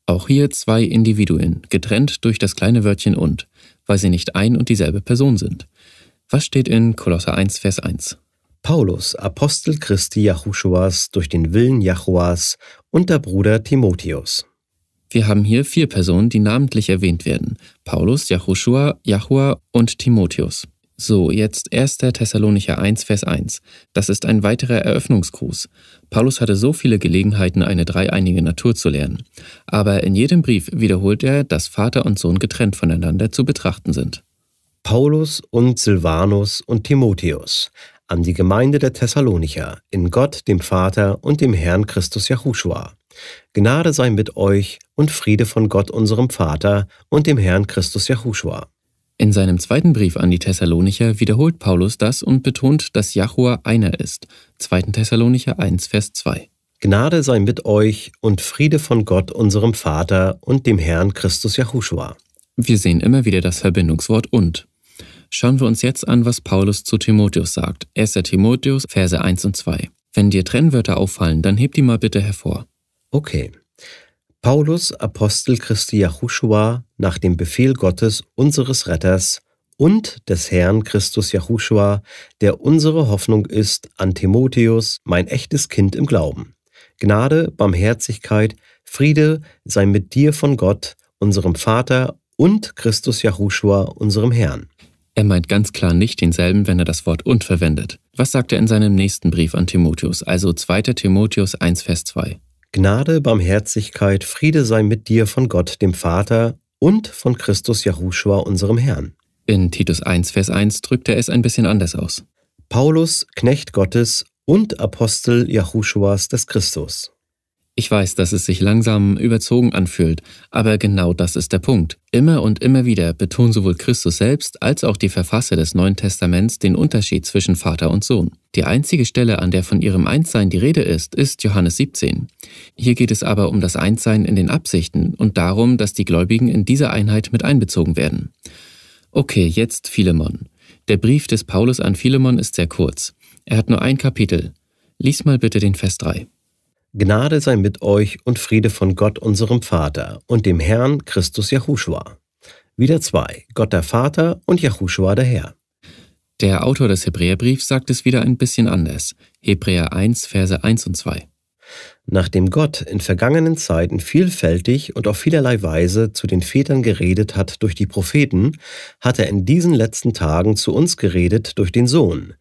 Auch hier zwei Individuen, getrennt durch das kleine Wörtchen und, weil sie nicht ein und dieselbe Person sind. Was steht in Kolosser 1, Vers 1? Paulus, Apostel Christi Jachuschuas durch den Willen Jachuas und der Bruder Timotheus. Wir haben hier vier Personen, die namentlich erwähnt werden: Paulus, Jachuschua, Jachua und Timotheus. So, jetzt 1. Thessalonicher 1, Vers 1. Das ist ein weiterer Eröffnungsgruß. Paulus hatte so viele Gelegenheiten, eine dreieinige Natur zu lernen. Aber in jedem Brief wiederholt er, dass Vater und Sohn getrennt voneinander zu betrachten sind. Paulus und Silvanus und Timotheus, an die Gemeinde der Thessalonicher, in Gott, dem Vater und dem Herrn Christus Yahushua. Gnade sei mit euch und Friede von Gott, unserem Vater und dem Herrn Christus Yahushua. In seinem zweiten Brief an die Thessalonicher wiederholt Paulus das und betont, dass Jahua einer ist. 2. Thessalonicher 1, Vers 2. Gnade sei mit euch und Friede von Gott, unserem Vater und dem Herrn Christus Yahushua. Wir sehen immer wieder das Verbindungswort und. Schauen wir uns jetzt an, was Paulus zu Timotheus sagt. 1. Timotheus, Verse 1 und 2. Wenn dir Trennwörter auffallen, dann heb die mal bitte hervor. Okay. Paulus, Apostel Christi Yahushua, nach dem Befehl Gottes, unseres Retters und des Herrn Christus Yahushua, der unsere Hoffnung ist, an Timotheus, mein echtes Kind im Glauben. Gnade, Barmherzigkeit, Friede sei mit dir von Gott, unserem Vater und Christus Yahushua, unserem Herrn. Er meint ganz klar nicht denselben, wenn er das Wort und verwendet. Was sagt er in seinem nächsten Brief an Timotheus, also 2. Timotheus 1, Vers 2? Gnade, Barmherzigkeit, Friede sei mit dir von Gott, dem Vater und von Christus Jeruschua, unserem Herrn. In Titus 1, Vers 1 drückt er es ein bisschen anders aus. Paulus, Knecht Gottes und Apostel Jeruschuas des Christus. Ich weiß, dass es sich langsam überzogen anfühlt, aber genau das ist der Punkt. Immer und immer wieder betonen sowohl Christus selbst als auch die Verfasser des Neuen Testaments den Unterschied zwischen Vater und Sohn. Die einzige Stelle, an der von ihrem Einssein die Rede ist, ist Johannes 17. Hier geht es aber um das Einssein in den Absichten und darum, dass die Gläubigen in diese Einheit mit einbezogen werden. Okay, jetzt Philemon. Der Brief des Paulus an Philemon ist sehr kurz. Er hat nur ein Kapitel. Lies mal bitte den Vers 3. Gnade sei mit euch und Friede von Gott unserem Vater und dem Herrn Christus Yahushua. Wieder zwei, Gott der Vater und Yahushua der Herr. Der Autor des Hebräerbriefs sagt es wieder ein bisschen anders. Hebräer 1, Verse 1 und 2. Nachdem Gott in vergangenen Zeiten vielfältig und auf vielerlei Weise zu den Vätern geredet hat durch die Propheten, hat er in diesen letzten Tagen zu uns geredet durch den Sohn.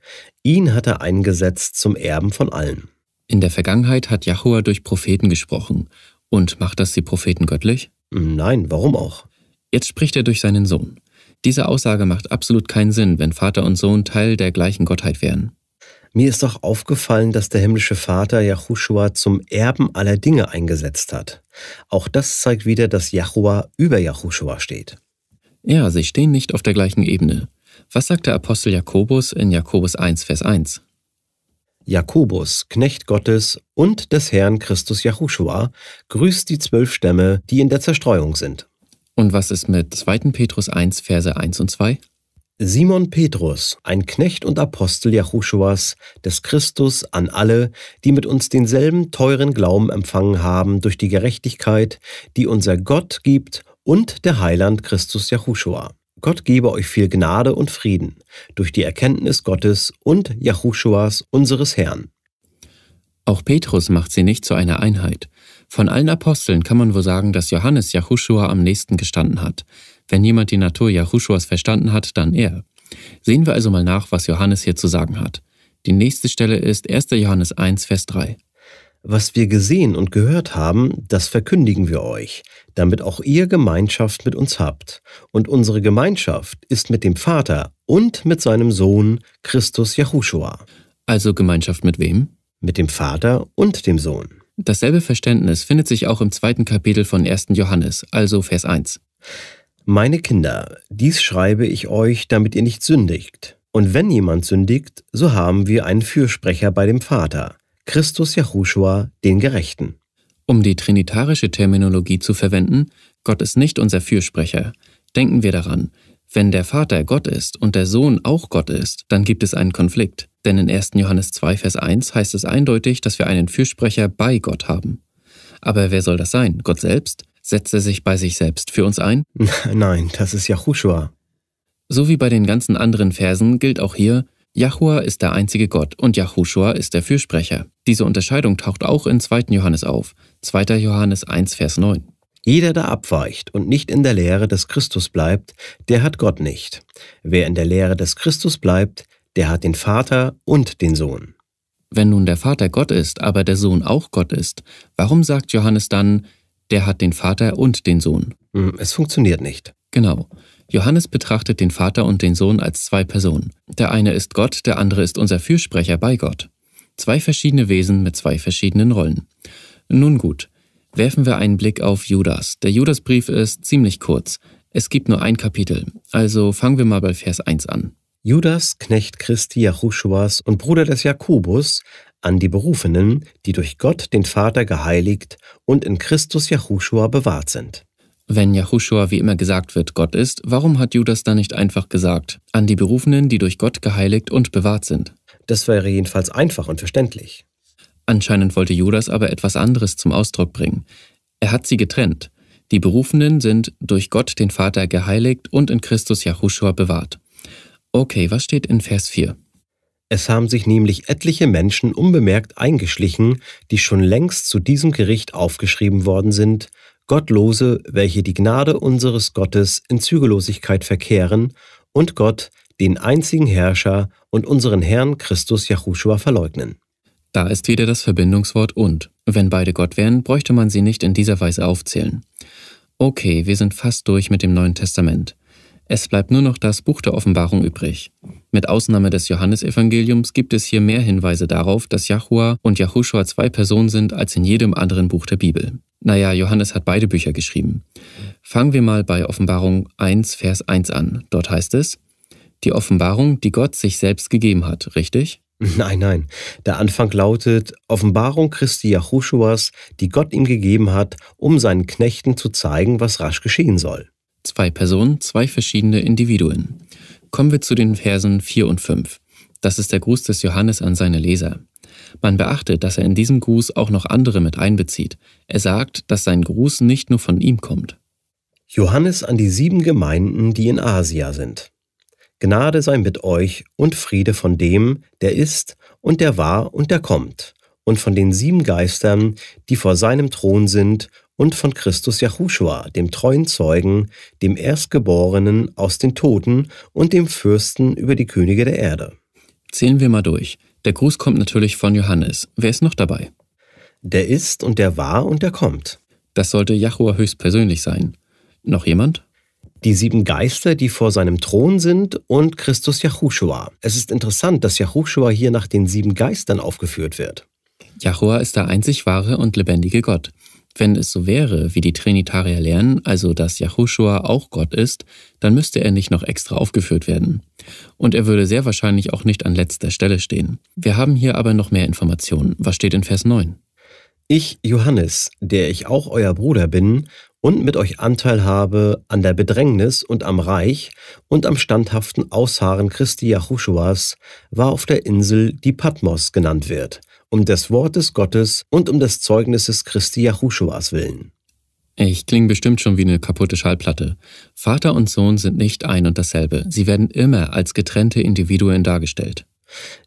Ihn hat er eingesetzt zum Erben von allen. In der Vergangenheit hat Jahua durch Propheten gesprochen. Und macht das die Propheten göttlich? Nein, warum auch? Jetzt spricht er durch seinen Sohn. Diese Aussage macht absolut keinen Sinn, wenn Vater und Sohn Teil der gleichen Gottheit wären. Mir ist doch aufgefallen, dass der himmlische Vater Yahushua zum Erben aller Dinge eingesetzt hat. Auch das zeigt wieder, dass Yahua über Yahushua steht. Ja, sie stehen nicht auf der gleichen Ebene. Was sagt der Apostel Jakobus in Jakobus 1, Vers 1? Jakobus, Knecht Gottes und des Herrn Christus Yahushua, grüßt die zwölf Stämme, die in der Zerstreuung sind. Und was ist mit 2. Petrus 1, Verse 1 und 2? Simon Petrus, ein Knecht und Apostel Jahuschuas, des Christus an alle, die mit uns denselben teuren Glauben empfangen haben durch die Gerechtigkeit, die unser Gott gibt und der Heiland Christus Jahushua. Gott gebe euch viel Gnade und Frieden durch die Erkenntnis Gottes und Jahuschuas unseres Herrn. Auch Petrus macht sie nicht zu einer Einheit. Von allen Aposteln kann man wohl sagen, dass Johannes Jahushua am nächsten gestanden hat. Wenn jemand die Natur Jahushuas verstanden hat, dann er. Sehen wir also mal nach, was Johannes hier zu sagen hat. Die nächste Stelle ist 1. Johannes 1, Vers 3. Was wir gesehen und gehört haben, das verkündigen wir euch, damit auch ihr Gemeinschaft mit uns habt. Und unsere Gemeinschaft ist mit dem Vater und mit seinem Sohn Christus Yahushua. Also Gemeinschaft mit wem? Mit dem Vater und dem Sohn. Dasselbe Verständnis findet sich auch im zweiten Kapitel von 1. Johannes, also Vers 1. Meine Kinder, dies schreibe ich euch, damit ihr nicht sündigt. Und wenn jemand sündigt, so haben wir einen Fürsprecher bei dem Vater, Christus Yahushua, den Gerechten. Um die trinitarische Terminologie zu verwenden, Gott ist nicht unser Fürsprecher. Denken wir daran, wenn der Vater Gott ist und der Sohn auch Gott ist, dann gibt es einen Konflikt. Denn in 1. Johannes 2, Vers 1 heißt es eindeutig, dass wir einen Fürsprecher bei Gott haben. Aber wer soll das sein? Gott selbst? Setzt er sich bei sich selbst für uns ein? Nein, das ist Yahushua. So wie bei den ganzen anderen Versen gilt auch hier, Jahua ist der einzige Gott und Yahushua ist der Fürsprecher. Diese Unterscheidung taucht auch in 2. Johannes auf, 2. Johannes 1, Vers 9. Jeder, der abweicht und nicht in der Lehre des Christus bleibt, der hat Gott nicht. Wer in der Lehre des Christus bleibt, der hat den Vater und den Sohn. Wenn nun der Vater Gott ist, aber der Sohn auch Gott ist, warum sagt Johannes dann, der hat den Vater und den Sohn? Hm, es funktioniert nicht. Genau. Johannes betrachtet den Vater und den Sohn als zwei Personen. Der eine ist Gott, der andere ist unser Fürsprecher bei Gott. Zwei verschiedene Wesen mit zwei verschiedenen Rollen. Nun gut, werfen wir einen Blick auf Judas. Der Judasbrief ist ziemlich kurz. Es gibt nur ein Kapitel, also fangen wir mal bei Vers 1 an. Judas, Knecht Christi, Jahuschuas und Bruder des Jakobus, an die Berufenen, die durch Gott den Vater geheiligt und in Christus Jahushua bewahrt sind. Wenn Yahushua wie immer gesagt wird, Gott ist, warum hat Judas dann nicht einfach gesagt, an die Berufenen, die durch Gott geheiligt und bewahrt sind? Das wäre jedenfalls einfach und verständlich. Anscheinend wollte Judas aber etwas anderes zum Ausdruck bringen. Er hat sie getrennt. Die Berufenen sind durch Gott den Vater geheiligt und in Christus Yahushua bewahrt. Okay, was steht in Vers 4? Es haben sich nämlich etliche Menschen unbemerkt eingeschlichen, die schon längst zu diesem Gericht aufgeschrieben worden sind, Gottlose, welche die Gnade unseres Gottes in Zügellosigkeit verkehren und Gott, den einzigen Herrscher und unseren Herrn Christus Yahushua verleugnen. Da ist wieder das Verbindungswort und. Wenn beide Gott wären, bräuchte man sie nicht in dieser Weise aufzählen. Okay, wir sind fast durch mit dem Neuen Testament. Es bleibt nur noch das Buch der Offenbarung übrig. Mit Ausnahme des Johannesevangeliums gibt es hier mehr Hinweise darauf, dass Jahua und Yahushua zwei Personen sind als in jedem anderen Buch der Bibel. Naja, Johannes hat beide Bücher geschrieben. Fangen wir mal bei Offenbarung 1, Vers 1 an. Dort heißt es, die Offenbarung, die Gott sich selbst gegeben hat, richtig? Nein, nein. Der Anfang lautet Offenbarung Christi Jahuschuas, die Gott ihm gegeben hat, um seinen Knechten zu zeigen, was rasch geschehen soll. Zwei Personen, zwei verschiedene Individuen. Kommen wir zu den Versen 4 und 5. Das ist der Gruß des Johannes an seine Leser. Man beachtet, dass er in diesem Gruß auch noch andere mit einbezieht. Er sagt, dass sein Gruß nicht nur von ihm kommt. Johannes an die sieben Gemeinden, die in Asia sind. Gnade sei mit euch und Friede von dem, der ist und der war und der kommt, und von den sieben Geistern, die vor seinem Thron sind, und von Christus Jahushua, dem treuen Zeugen, dem Erstgeborenen aus den Toten und dem Fürsten über die Könige der Erde. Zählen wir mal durch. Der Gruß kommt natürlich von Johannes. Wer ist noch dabei? Der ist und der war und der kommt. Das sollte Jachua höchstpersönlich sein. Noch jemand? Die sieben Geister, die vor seinem Thron sind und Christus Yahushua. Es ist interessant, dass Yahushua hier nach den sieben Geistern aufgeführt wird. Jahua ist der einzig wahre und lebendige Gott. Wenn es so wäre, wie die Trinitarier lernen, also dass Yahushua auch Gott ist, dann müsste er nicht noch extra aufgeführt werden. Und er würde sehr wahrscheinlich auch nicht an letzter Stelle stehen. Wir haben hier aber noch mehr Informationen. Was steht in Vers 9? Ich, Johannes, der ich auch euer Bruder bin und mit euch Anteil habe an der Bedrängnis und am Reich und am standhaften Ausharren Christi Jahuschuas, war auf der Insel, die Patmos genannt wird, um des Wortes Gottes und um des Zeugnisses Christi Yahushuas willen. Ich klinge bestimmt schon wie eine kaputte Schallplatte. Vater und Sohn sind nicht ein und dasselbe. Sie werden immer als getrennte Individuen dargestellt.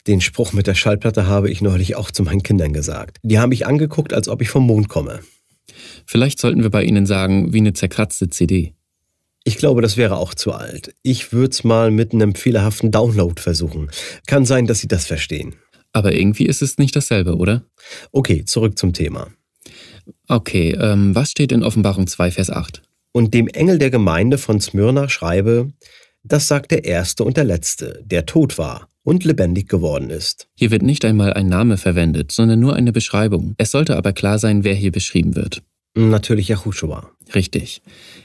Den Spruch mit der Schallplatte habe ich neulich auch zu meinen Kindern gesagt. Die haben mich angeguckt, als ob ich vom Mond komme. Vielleicht sollten wir bei ihnen sagen, wie eine zerkratzte CD. Ich glaube, das wäre auch zu alt. Ich würde es mal mit einem fehlerhaften Download versuchen. Kann sein, dass sie das verstehen. Aber irgendwie ist es nicht dasselbe, oder? Okay, zurück zum Thema. Okay, ähm, was steht in Offenbarung 2, Vers 8? Und dem Engel der Gemeinde von Smyrna schreibe, das sagt der Erste und der Letzte, der tot war und lebendig geworden ist. Hier wird nicht einmal ein Name verwendet, sondern nur eine Beschreibung. Es sollte aber klar sein, wer hier beschrieben wird. Hm, natürlich Yahushua. Richtig.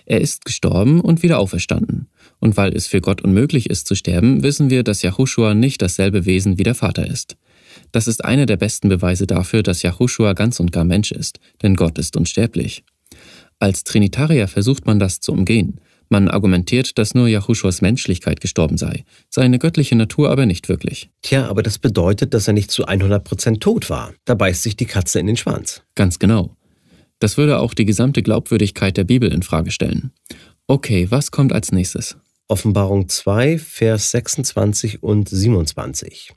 Er ist gestorben und wieder auferstanden. Und weil es für Gott unmöglich ist zu sterben, wissen wir, dass Yahushua nicht dasselbe Wesen wie der Vater ist. Das ist einer der besten Beweise dafür, dass Yahushua ganz und gar Mensch ist, denn Gott ist unsterblich. Als Trinitarier versucht man das zu umgehen. Man argumentiert, dass nur Jahuschuas Menschlichkeit gestorben sei, seine göttliche Natur aber nicht wirklich. Tja, aber das bedeutet, dass er nicht zu 100% tot war. Da beißt sich die Katze in den Schwanz. Ganz genau. Das würde auch die gesamte Glaubwürdigkeit der Bibel in Frage stellen. Okay, was kommt als nächstes? Offenbarung 2, Vers 26 und 27.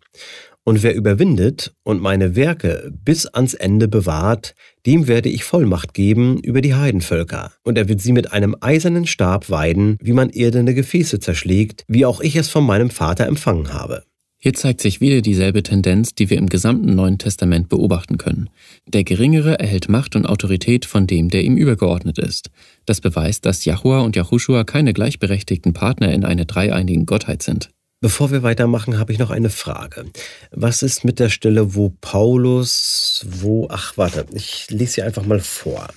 Und wer überwindet und meine Werke bis ans Ende bewahrt, dem werde ich Vollmacht geben über die Heidenvölker. Und er wird sie mit einem eisernen Stab weiden, wie man irdene Gefäße zerschlägt, wie auch ich es von meinem Vater empfangen habe. Hier zeigt sich wieder dieselbe Tendenz, die wir im gesamten Neuen Testament beobachten können. Der Geringere erhält Macht und Autorität von dem, der ihm übergeordnet ist. Das beweist, dass Jahua und Yahushua keine gleichberechtigten Partner in einer dreieinigen Gottheit sind. Bevor wir weitermachen, habe ich noch eine Frage. Was ist mit der Stelle, wo Paulus, wo, ach warte, ich lese sie einfach mal vor.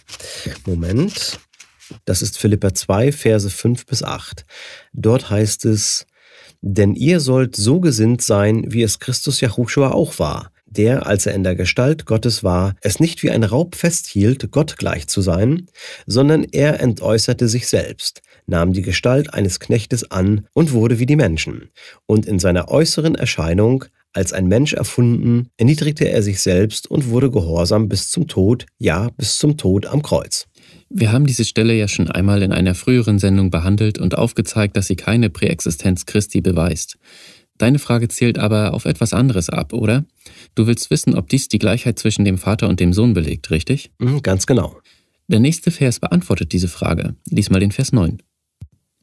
Moment. Das ist Philippa 2, Verse 5 bis 8. Dort heißt es, denn ihr sollt so gesinnt sein, wie es Christus Yahushua auch war, der, als er in der Gestalt Gottes war, es nicht wie ein Raub festhielt, Gott gleich zu sein, sondern er entäußerte sich selbst nahm die Gestalt eines Knechtes an und wurde wie die Menschen. Und in seiner äußeren Erscheinung als ein Mensch erfunden, erniedrigte er sich selbst und wurde gehorsam bis zum Tod, ja bis zum Tod am Kreuz. Wir haben diese Stelle ja schon einmal in einer früheren Sendung behandelt und aufgezeigt, dass sie keine Präexistenz Christi beweist. Deine Frage zielt aber auf etwas anderes ab, oder? Du willst wissen, ob dies die Gleichheit zwischen dem Vater und dem Sohn belegt, richtig? Mhm, ganz genau. Der nächste Vers beantwortet diese Frage. Diesmal den Vers 9.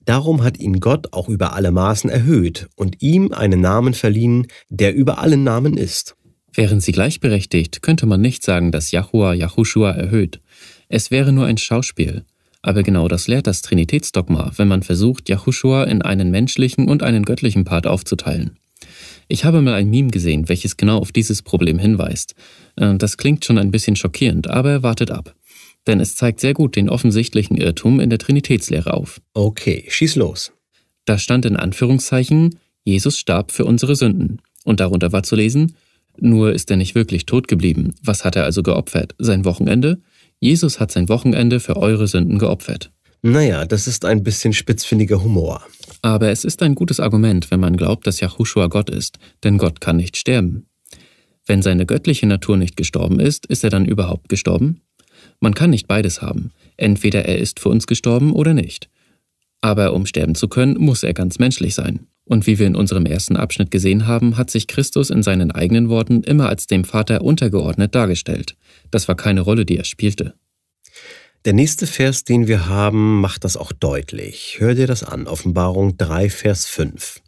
Darum hat ihn Gott auch über alle Maßen erhöht und ihm einen Namen verliehen, der über allen Namen ist. Wären sie gleichberechtigt, könnte man nicht sagen, dass Yahuwah Yahushua erhöht. Es wäre nur ein Schauspiel. Aber genau das lehrt das Trinitätsdogma, wenn man versucht, Yahushua in einen menschlichen und einen göttlichen Part aufzuteilen. Ich habe mal ein Meme gesehen, welches genau auf dieses Problem hinweist. Äh, das klingt schon ein bisschen schockierend, aber wartet ab denn es zeigt sehr gut den offensichtlichen Irrtum in der Trinitätslehre auf. Okay, schieß los. Da stand in Anführungszeichen, Jesus starb für unsere Sünden. Und darunter war zu lesen, nur ist er nicht wirklich tot geblieben. Was hat er also geopfert? Sein Wochenende? Jesus hat sein Wochenende für eure Sünden geopfert. Naja, das ist ein bisschen spitzfindiger Humor. Aber es ist ein gutes Argument, wenn man glaubt, dass Yahushua Gott ist, denn Gott kann nicht sterben. Wenn seine göttliche Natur nicht gestorben ist, ist er dann überhaupt gestorben? Man kann nicht beides haben. Entweder er ist für uns gestorben oder nicht. Aber um sterben zu können, muss er ganz menschlich sein. Und wie wir in unserem ersten Abschnitt gesehen haben, hat sich Christus in seinen eigenen Worten immer als dem Vater untergeordnet dargestellt. Das war keine Rolle, die er spielte. Der nächste Vers, den wir haben, macht das auch deutlich. Hör dir das an, Offenbarung 3, Vers 5.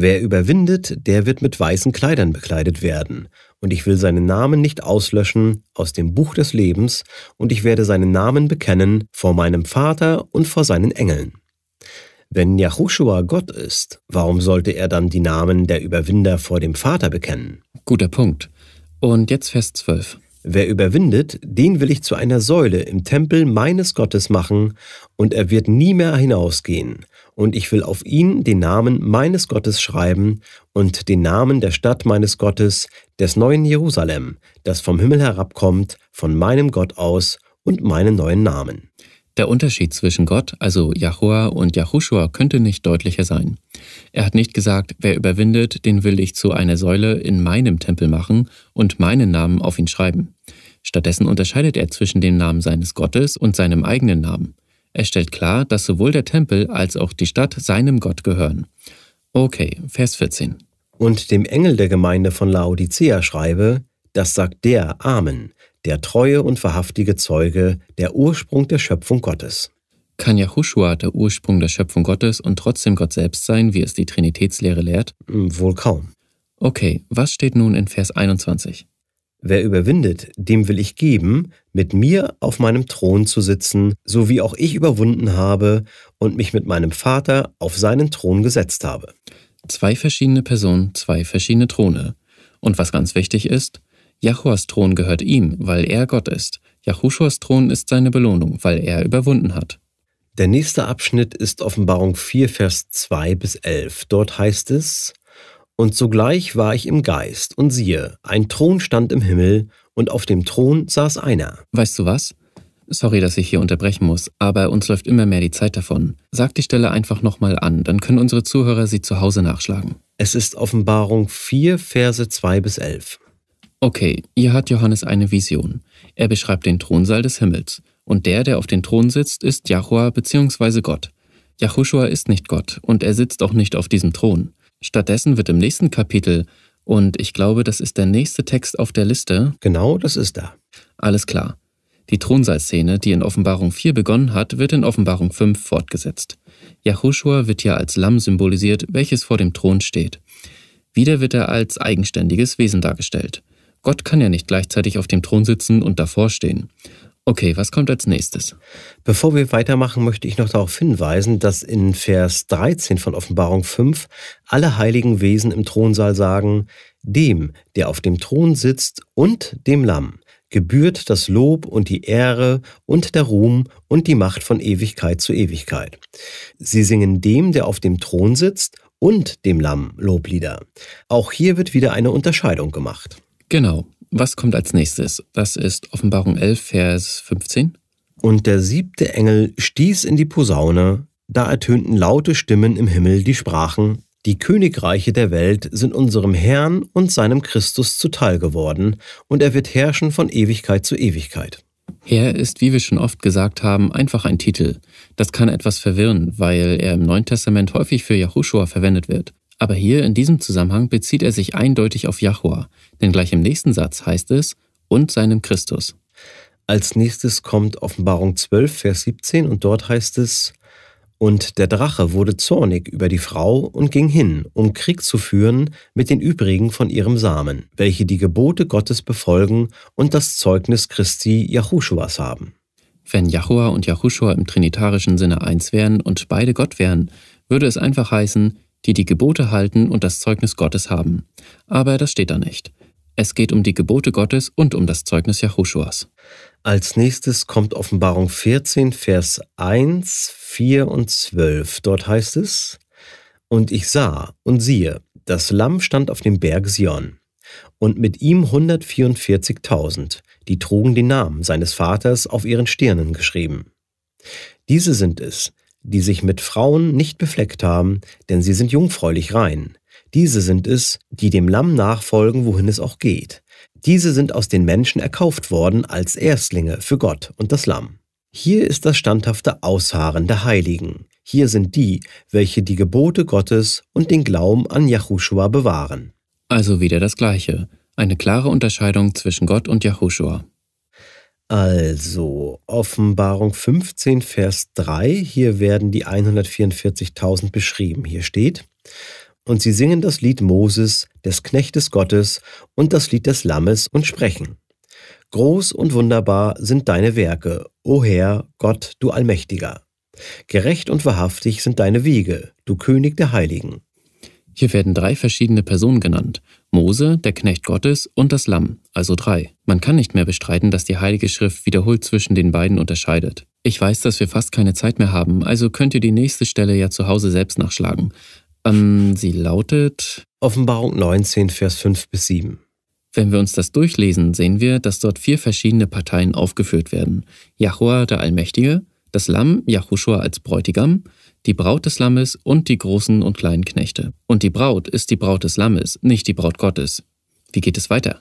Wer überwindet, der wird mit weißen Kleidern bekleidet werden, und ich will seinen Namen nicht auslöschen aus dem Buch des Lebens, und ich werde seinen Namen bekennen vor meinem Vater und vor seinen Engeln. Wenn Yahushua Gott ist, warum sollte er dann die Namen der Überwinder vor dem Vater bekennen? Guter Punkt. Und jetzt Vers 12. Wer überwindet, den will ich zu einer Säule im Tempel meines Gottes machen, und er wird nie mehr hinausgehen. Und ich will auf ihn den Namen meines Gottes schreiben und den Namen der Stadt meines Gottes, des neuen Jerusalem, das vom Himmel herabkommt, von meinem Gott aus und meinen neuen Namen. Der Unterschied zwischen Gott, also Jahua und Yahushua, könnte nicht deutlicher sein. Er hat nicht gesagt, wer überwindet, den will ich zu einer Säule in meinem Tempel machen und meinen Namen auf ihn schreiben. Stattdessen unterscheidet er zwischen dem Namen seines Gottes und seinem eigenen Namen. Er stellt klar, dass sowohl der Tempel als auch die Stadt seinem Gott gehören. Okay, Vers 14. Und dem Engel der Gemeinde von Laodicea schreibe, das sagt der Amen, der treue und wahrhaftige Zeuge, der Ursprung der Schöpfung Gottes. Kann Yahushua der Ursprung der Schöpfung Gottes und trotzdem Gott selbst sein, wie es die Trinitätslehre lehrt? Wohl kaum. Okay, was steht nun in Vers 21? Wer überwindet, dem will ich geben, mit mir auf meinem Thron zu sitzen, so wie auch ich überwunden habe und mich mit meinem Vater auf seinen Thron gesetzt habe. Zwei verschiedene Personen, zwei verschiedene Throne. Und was ganz wichtig ist, Jachuas Thron gehört ihm, weil er Gott ist. Jahushuas Thron ist seine Belohnung, weil er überwunden hat. Der nächste Abschnitt ist Offenbarung 4, Vers 2 bis 11. Dort heißt es, Und sogleich war ich im Geist, und siehe, ein Thron stand im Himmel, und auf dem Thron saß einer. Weißt du was? Sorry, dass ich hier unterbrechen muss, aber uns läuft immer mehr die Zeit davon. Sag die Stelle einfach nochmal an, dann können unsere Zuhörer sie zu Hause nachschlagen. Es ist Offenbarung 4, Verse 2 bis 11. Okay, hier hat Johannes eine Vision. Er beschreibt den Thronsaal des Himmels. Und der, der auf den Thron sitzt, ist Jahua bzw. Gott. Yahushua ist nicht Gott und er sitzt auch nicht auf diesem Thron. Stattdessen wird im nächsten Kapitel, und ich glaube, das ist der nächste Text auf der Liste. Genau, das ist da. Alles klar. Die Thronsaalszene, die in Offenbarung 4 begonnen hat, wird in Offenbarung 5 fortgesetzt. Yahushua wird hier als Lamm symbolisiert, welches vor dem Thron steht. Wieder wird er als eigenständiges Wesen dargestellt. Gott kann ja nicht gleichzeitig auf dem Thron sitzen und davor stehen. Okay, was kommt als nächstes? Bevor wir weitermachen, möchte ich noch darauf hinweisen, dass in Vers 13 von Offenbarung 5 alle heiligen Wesen im Thronsaal sagen, dem, der auf dem Thron sitzt und dem Lamm, gebührt das Lob und die Ehre und der Ruhm und die Macht von Ewigkeit zu Ewigkeit. Sie singen dem, der auf dem Thron sitzt und dem Lamm Loblieder. Auch hier wird wieder eine Unterscheidung gemacht. Genau. Was kommt als nächstes? Das ist Offenbarung 11, Vers 15. Und der siebte Engel stieß in die Posaune, da ertönten laute Stimmen im Himmel, die sprachen, die Königreiche der Welt sind unserem Herrn und seinem Christus zuteil geworden, und er wird herrschen von Ewigkeit zu Ewigkeit. Herr ist, wie wir schon oft gesagt haben, einfach ein Titel. Das kann etwas verwirren, weil er im Neuen Testament häufig für Yahushua verwendet wird. Aber hier in diesem Zusammenhang bezieht er sich eindeutig auf Jahua, denn gleich im nächsten Satz heißt es und seinem Christus. Als nächstes kommt Offenbarung 12, Vers 17 und dort heißt es, und der Drache wurde zornig über die Frau und ging hin, um Krieg zu führen mit den übrigen von ihrem Samen, welche die Gebote Gottes befolgen und das Zeugnis Christi Jahuschuas haben. Wenn Jahua und Jahushua im trinitarischen Sinne eins wären und beide Gott wären, würde es einfach heißen, die die Gebote halten und das Zeugnis Gottes haben. Aber das steht da nicht. Es geht um die Gebote Gottes und um das Zeugnis Jahoschuas. Als nächstes kommt Offenbarung 14, Vers 1, 4 und 12. Dort heißt es, Und ich sah und siehe, das Lamm stand auf dem Berg Sion, und mit ihm 144.000, die trugen den Namen seines Vaters auf ihren Stirnen geschrieben. Diese sind es, die sich mit Frauen nicht befleckt haben, denn sie sind jungfräulich rein. Diese sind es, die dem Lamm nachfolgen, wohin es auch geht. Diese sind aus den Menschen erkauft worden als Erstlinge für Gott und das Lamm. Hier ist das standhafte Ausharren der Heiligen. Hier sind die, welche die Gebote Gottes und den Glauben an Yahushua bewahren. Also wieder das Gleiche. Eine klare Unterscheidung zwischen Gott und Yahushua. Also, Offenbarung 15, Vers 3, hier werden die 144.000 beschrieben. Hier steht, und sie singen das Lied Moses, des Knechtes Gottes und das Lied des Lammes und sprechen. Groß und wunderbar sind deine Werke, o Herr, Gott, du Allmächtiger. Gerecht und wahrhaftig sind deine Wege, du König der Heiligen. Hier werden drei verschiedene Personen genannt Mose, der Knecht Gottes und das Lamm, also drei. Man kann nicht mehr bestreiten, dass die Heilige Schrift wiederholt zwischen den beiden unterscheidet. Ich weiß, dass wir fast keine Zeit mehr haben, also könnt ihr die nächste Stelle ja zu Hause selbst nachschlagen. Ähm, sie lautet Offenbarung 19, Vers 5 bis 7. Wenn wir uns das durchlesen, sehen wir, dass dort vier verschiedene Parteien aufgeführt werden. Jahua der Allmächtige, das Lamm Yahushua als Bräutigam, die Braut des Lammes und die großen und kleinen Knechte. Und die Braut ist die Braut des Lammes, nicht die Braut Gottes. Wie geht es weiter?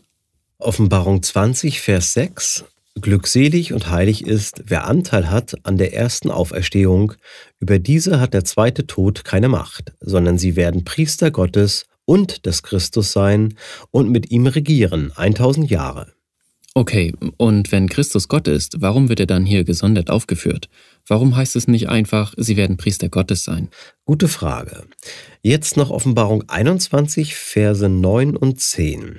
Offenbarung 20, Vers 6. Glückselig und heilig ist, wer Anteil hat an der ersten Auferstehung, über diese hat der zweite Tod keine Macht, sondern sie werden Priester Gottes und des Christus sein und mit ihm regieren 1000 Jahre. Okay, und wenn Christus Gott ist, warum wird er dann hier gesondert aufgeführt? Warum heißt es nicht einfach, sie werden Priester Gottes sein? Gute Frage. Jetzt noch Offenbarung 21, Verse 9 und 10.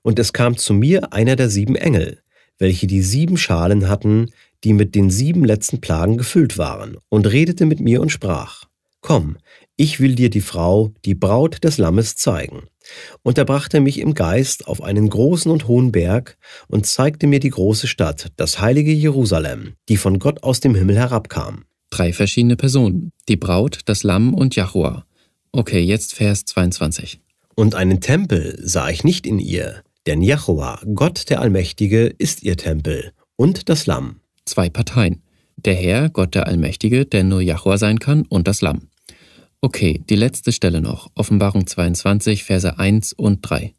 Und es kam zu mir einer der sieben Engel, welche die sieben Schalen hatten, die mit den sieben letzten Plagen gefüllt waren, und redete mit mir und sprach, Komm, ich will dir die Frau, die Braut des Lammes zeigen. Und er brachte mich im Geist auf einen großen und hohen Berg und zeigte mir die große Stadt, das heilige Jerusalem, die von Gott aus dem Himmel herabkam. Drei verschiedene Personen, die Braut, das Lamm und Jahua. Okay, jetzt Vers 22. Und einen Tempel sah ich nicht in ihr, denn Jahua, Gott der Allmächtige, ist ihr Tempel und das Lamm. Zwei Parteien. Der Herr, Gott der Allmächtige, der nur Jahua sein kann, und das Lamm. Okay, die letzte Stelle noch, Offenbarung 22, Verse 1 und 3.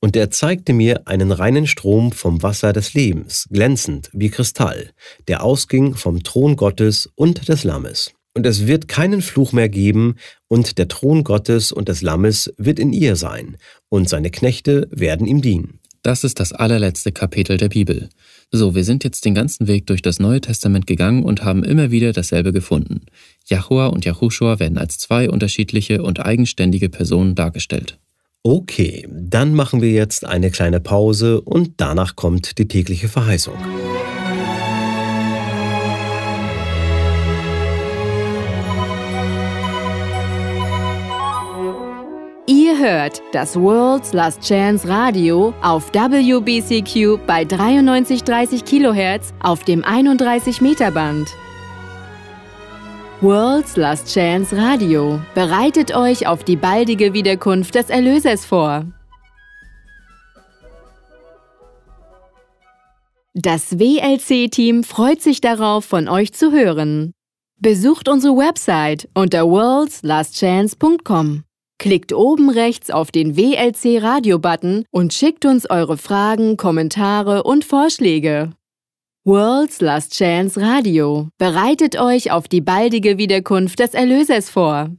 Und er zeigte mir einen reinen Strom vom Wasser des Lebens, glänzend wie Kristall, der ausging vom Thron Gottes und des Lammes. Und es wird keinen Fluch mehr geben, und der Thron Gottes und des Lammes wird in ihr sein, und seine Knechte werden ihm dienen. Das ist das allerletzte Kapitel der Bibel. So, wir sind jetzt den ganzen Weg durch das Neue Testament gegangen und haben immer wieder dasselbe gefunden. Jahua und Yahushua werden als zwei unterschiedliche und eigenständige Personen dargestellt. Okay, dann machen wir jetzt eine kleine Pause und danach kommt die tägliche Verheißung. hört das World's Last Chance Radio auf WBCQ bei 93,30 kHz auf dem 31 Meter Band. World's Last Chance Radio bereitet euch auf die baldige Wiederkunft des Erlösers vor. Das WLC-Team freut sich darauf, von euch zu hören. Besucht unsere Website unter worldslastchance.com. Klickt oben rechts auf den WLC Radio-Button und schickt uns eure Fragen, Kommentare und Vorschläge. World's Last Chance Radio bereitet euch auf die baldige Wiederkunft des Erlösers vor.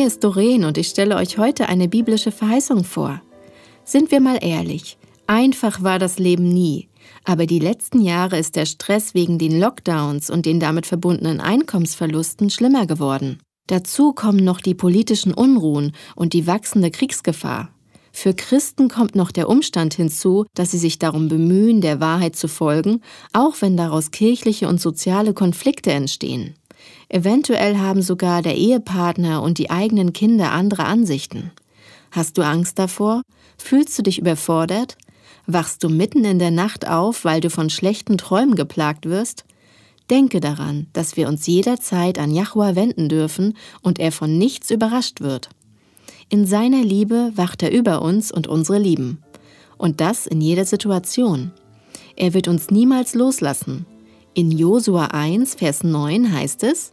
Hier ist Doreen und ich stelle euch heute eine biblische Verheißung vor. Sind wir mal ehrlich, einfach war das Leben nie. Aber die letzten Jahre ist der Stress wegen den Lockdowns und den damit verbundenen Einkommensverlusten schlimmer geworden. Dazu kommen noch die politischen Unruhen und die wachsende Kriegsgefahr. Für Christen kommt noch der Umstand hinzu, dass sie sich darum bemühen, der Wahrheit zu folgen, auch wenn daraus kirchliche und soziale Konflikte entstehen. Eventuell haben sogar der Ehepartner und die eigenen Kinder andere Ansichten. Hast du Angst davor? Fühlst du dich überfordert? Wachst du mitten in der Nacht auf, weil du von schlechten Träumen geplagt wirst? Denke daran, dass wir uns jederzeit an Jahua wenden dürfen und er von nichts überrascht wird. In seiner Liebe wacht er über uns und unsere Lieben. Und das in jeder Situation. Er wird uns niemals loslassen in Josua 1, Vers 9 heißt es,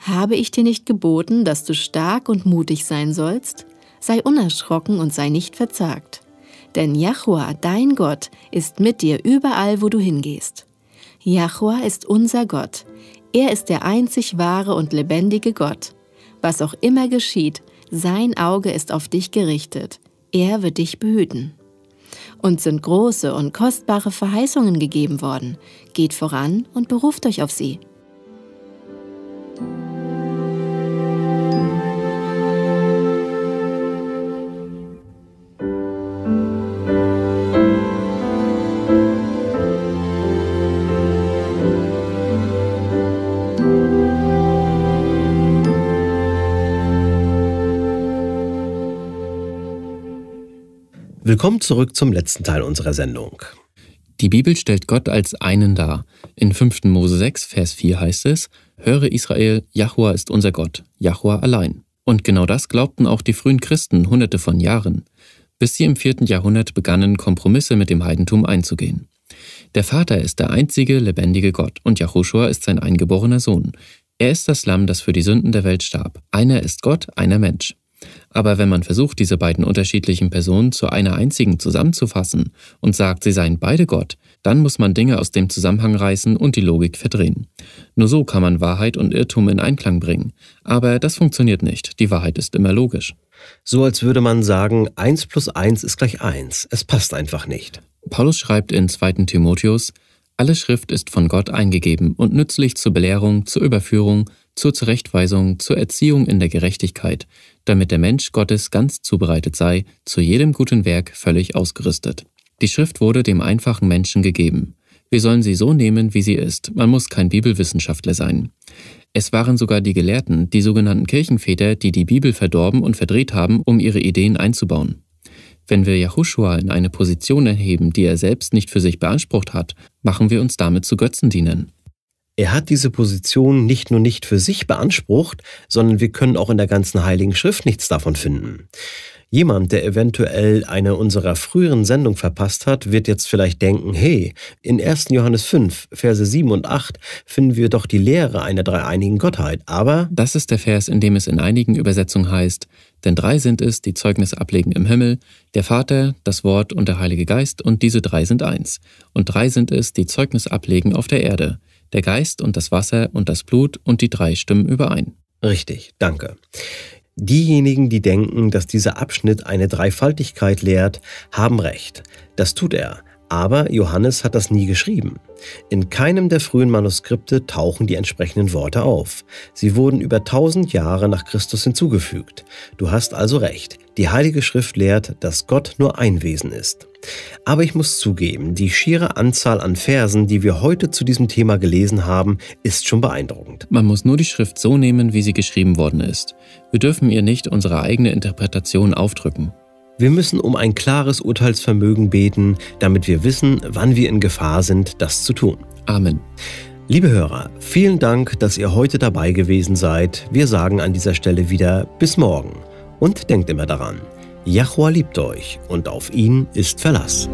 Habe ich dir nicht geboten, dass du stark und mutig sein sollst? Sei unerschrocken und sei nicht verzagt. Denn Jahua, dein Gott, ist mit dir überall, wo du hingehst. Jahua ist unser Gott. Er ist der einzig wahre und lebendige Gott. Was auch immer geschieht, sein Auge ist auf dich gerichtet. Er wird dich behüten. Uns sind große und kostbare Verheißungen gegeben worden. Geht voran und beruft euch auf sie. Willkommen zurück zum letzten Teil unserer Sendung. Die Bibel stellt Gott als einen dar. In 5. Mose 6, Vers 4 heißt es, Höre Israel, Jahua ist unser Gott, Jahua allein. Und genau das glaubten auch die frühen Christen hunderte von Jahren, bis sie im 4. Jahrhundert begannen, Kompromisse mit dem Heidentum einzugehen. Der Vater ist der einzige lebendige Gott und Jehoshua ist sein eingeborener Sohn. Er ist das Lamm, das für die Sünden der Welt starb. Einer ist Gott, einer Mensch. Aber wenn man versucht, diese beiden unterschiedlichen Personen zu einer einzigen zusammenzufassen und sagt, sie seien beide Gott, dann muss man Dinge aus dem Zusammenhang reißen und die Logik verdrehen. Nur so kann man Wahrheit und Irrtum in Einklang bringen. Aber das funktioniert nicht. Die Wahrheit ist immer logisch. So als würde man sagen, 1 plus 1 ist gleich 1. Es passt einfach nicht. Paulus schreibt in 2. Timotheus, alle Schrift ist von Gott eingegeben und nützlich zur Belehrung, zur Überführung, zur Zurechtweisung, zur Erziehung in der Gerechtigkeit, damit der Mensch Gottes ganz zubereitet sei, zu jedem guten Werk völlig ausgerüstet. Die Schrift wurde dem einfachen Menschen gegeben. Wir sollen sie so nehmen, wie sie ist. Man muss kein Bibelwissenschaftler sein. Es waren sogar die Gelehrten, die sogenannten Kirchenväter, die die Bibel verdorben und verdreht haben, um ihre Ideen einzubauen. Wenn wir Yahushua in eine Position erheben, die er selbst nicht für sich beansprucht hat, machen wir uns damit zu Götzendienern er hat diese Position nicht nur nicht für sich beansprucht, sondern wir können auch in der ganzen Heiligen Schrift nichts davon finden. Jemand, der eventuell eine unserer früheren Sendungen verpasst hat, wird jetzt vielleicht denken, hey, in 1. Johannes 5, Verse 7 und 8 finden wir doch die Lehre einer dreieinigen Gottheit, aber... Das ist der Vers, in dem es in einigen Übersetzungen heißt, denn drei sind es, die Zeugnis ablegen im Himmel, der Vater, das Wort und der Heilige Geist, und diese drei sind eins. Und drei sind es, die Zeugnis ablegen auf der Erde, der Geist und das Wasser und das Blut und die drei stimmen überein. Richtig, danke. Diejenigen, die denken, dass dieser Abschnitt eine Dreifaltigkeit lehrt, haben recht. Das tut er. Aber Johannes hat das nie geschrieben. In keinem der frühen Manuskripte tauchen die entsprechenden Worte auf. Sie wurden über 1000 Jahre nach Christus hinzugefügt. Du hast also recht. Die Heilige Schrift lehrt, dass Gott nur ein Wesen ist. Aber ich muss zugeben, die schiere Anzahl an Versen, die wir heute zu diesem Thema gelesen haben, ist schon beeindruckend. Man muss nur die Schrift so nehmen, wie sie geschrieben worden ist. Wir dürfen ihr nicht unsere eigene Interpretation aufdrücken. Wir müssen um ein klares Urteilsvermögen beten, damit wir wissen, wann wir in Gefahr sind, das zu tun. Amen. Liebe Hörer, vielen Dank, dass ihr heute dabei gewesen seid. Wir sagen an dieser Stelle wieder bis morgen. Und denkt immer daran, Jachua liebt euch und auf ihn ist Verlass.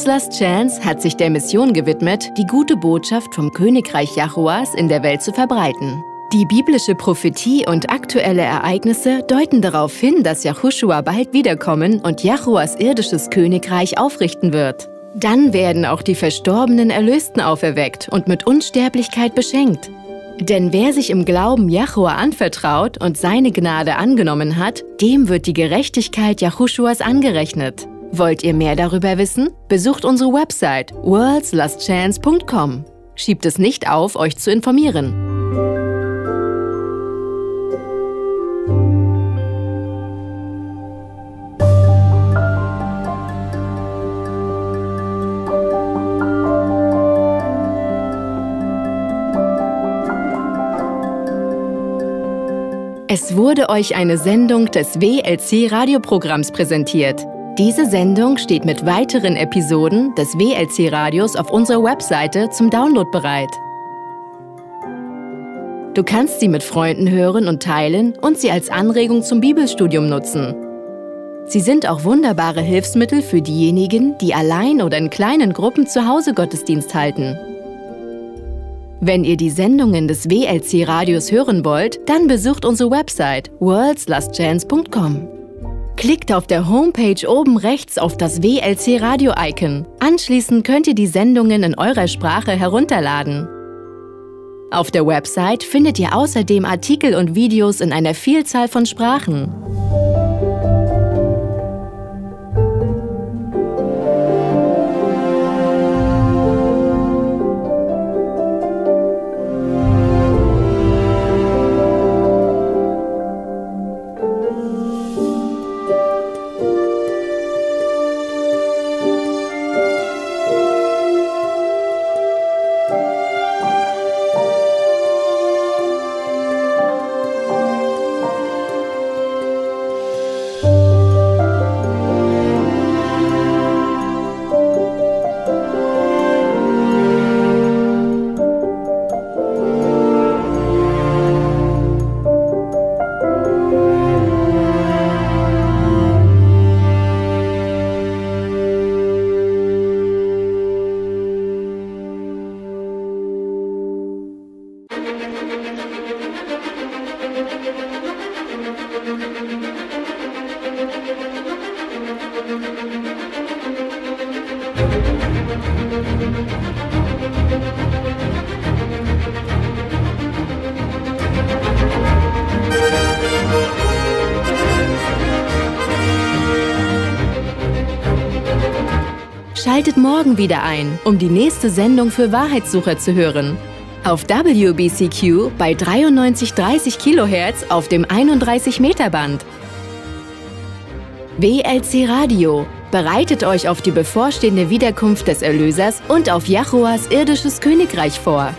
Chancellor's Chance hat sich der Mission gewidmet, die gute Botschaft vom Königreich Jahuas in der Welt zu verbreiten. Die biblische Prophetie und aktuelle Ereignisse deuten darauf hin, dass Yahushua bald wiederkommen und Jachuas irdisches Königreich aufrichten wird. Dann werden auch die verstorbenen Erlösten auferweckt und mit Unsterblichkeit beschenkt. Denn wer sich im Glauben Jachua anvertraut und seine Gnade angenommen hat, dem wird die Gerechtigkeit Jahushuas angerechnet. Wollt ihr mehr darüber wissen? Besucht unsere Website worldslastchance.com. Schiebt es nicht auf, euch zu informieren. Es wurde euch eine Sendung des WLC Radioprogramms präsentiert. Diese Sendung steht mit weiteren Episoden des WLC-Radios auf unserer Webseite zum Download bereit. Du kannst sie mit Freunden hören und teilen und sie als Anregung zum Bibelstudium nutzen. Sie sind auch wunderbare Hilfsmittel für diejenigen, die allein oder in kleinen Gruppen zu Hause Gottesdienst halten. Wenn ihr die Sendungen des WLC-Radios hören wollt, dann besucht unsere Website worldslastchance.com. Klickt auf der Homepage oben rechts auf das WLC Radio-Icon. Anschließend könnt ihr die Sendungen in eurer Sprache herunterladen. Auf der Website findet ihr außerdem Artikel und Videos in einer Vielzahl von Sprachen. wieder ein, um die nächste Sendung für Wahrheitssucher zu hören. Auf WBCQ bei 9330 kHz auf dem 31 Meter Band. WLC Radio bereitet euch auf die bevorstehende Wiederkunft des Erlösers und auf Jachoas irdisches Königreich vor.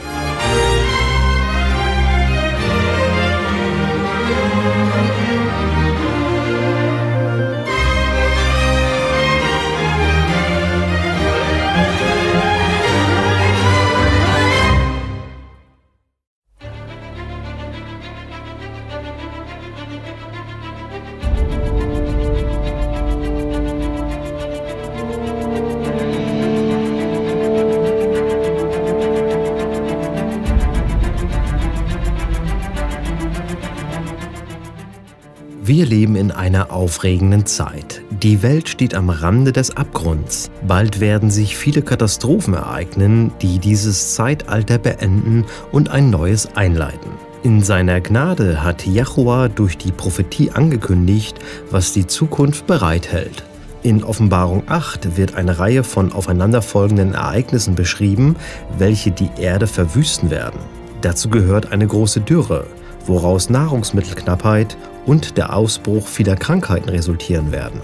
Wir leben in einer aufregenden Zeit. Die Welt steht am Rande des Abgrunds. Bald werden sich viele Katastrophen ereignen, die dieses Zeitalter beenden und ein neues einleiten. In seiner Gnade hat Jahua durch die Prophetie angekündigt, was die Zukunft bereithält. In Offenbarung 8 wird eine Reihe von aufeinanderfolgenden Ereignissen beschrieben, welche die Erde verwüsten werden. Dazu gehört eine große Dürre, woraus Nahrungsmittelknappheit und der Ausbruch vieler Krankheiten resultieren werden.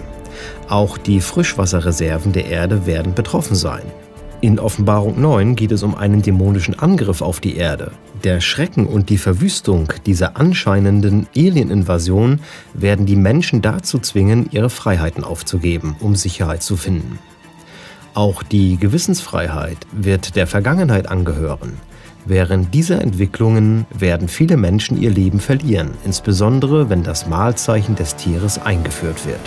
Auch die Frischwasserreserven der Erde werden betroffen sein. In Offenbarung 9 geht es um einen dämonischen Angriff auf die Erde. Der Schrecken und die Verwüstung dieser anscheinenden Alien-Invasion werden die Menschen dazu zwingen, ihre Freiheiten aufzugeben, um Sicherheit zu finden. Auch die Gewissensfreiheit wird der Vergangenheit angehören. Während dieser Entwicklungen werden viele Menschen ihr Leben verlieren, insbesondere wenn das Mahlzeichen des Tieres eingeführt wird.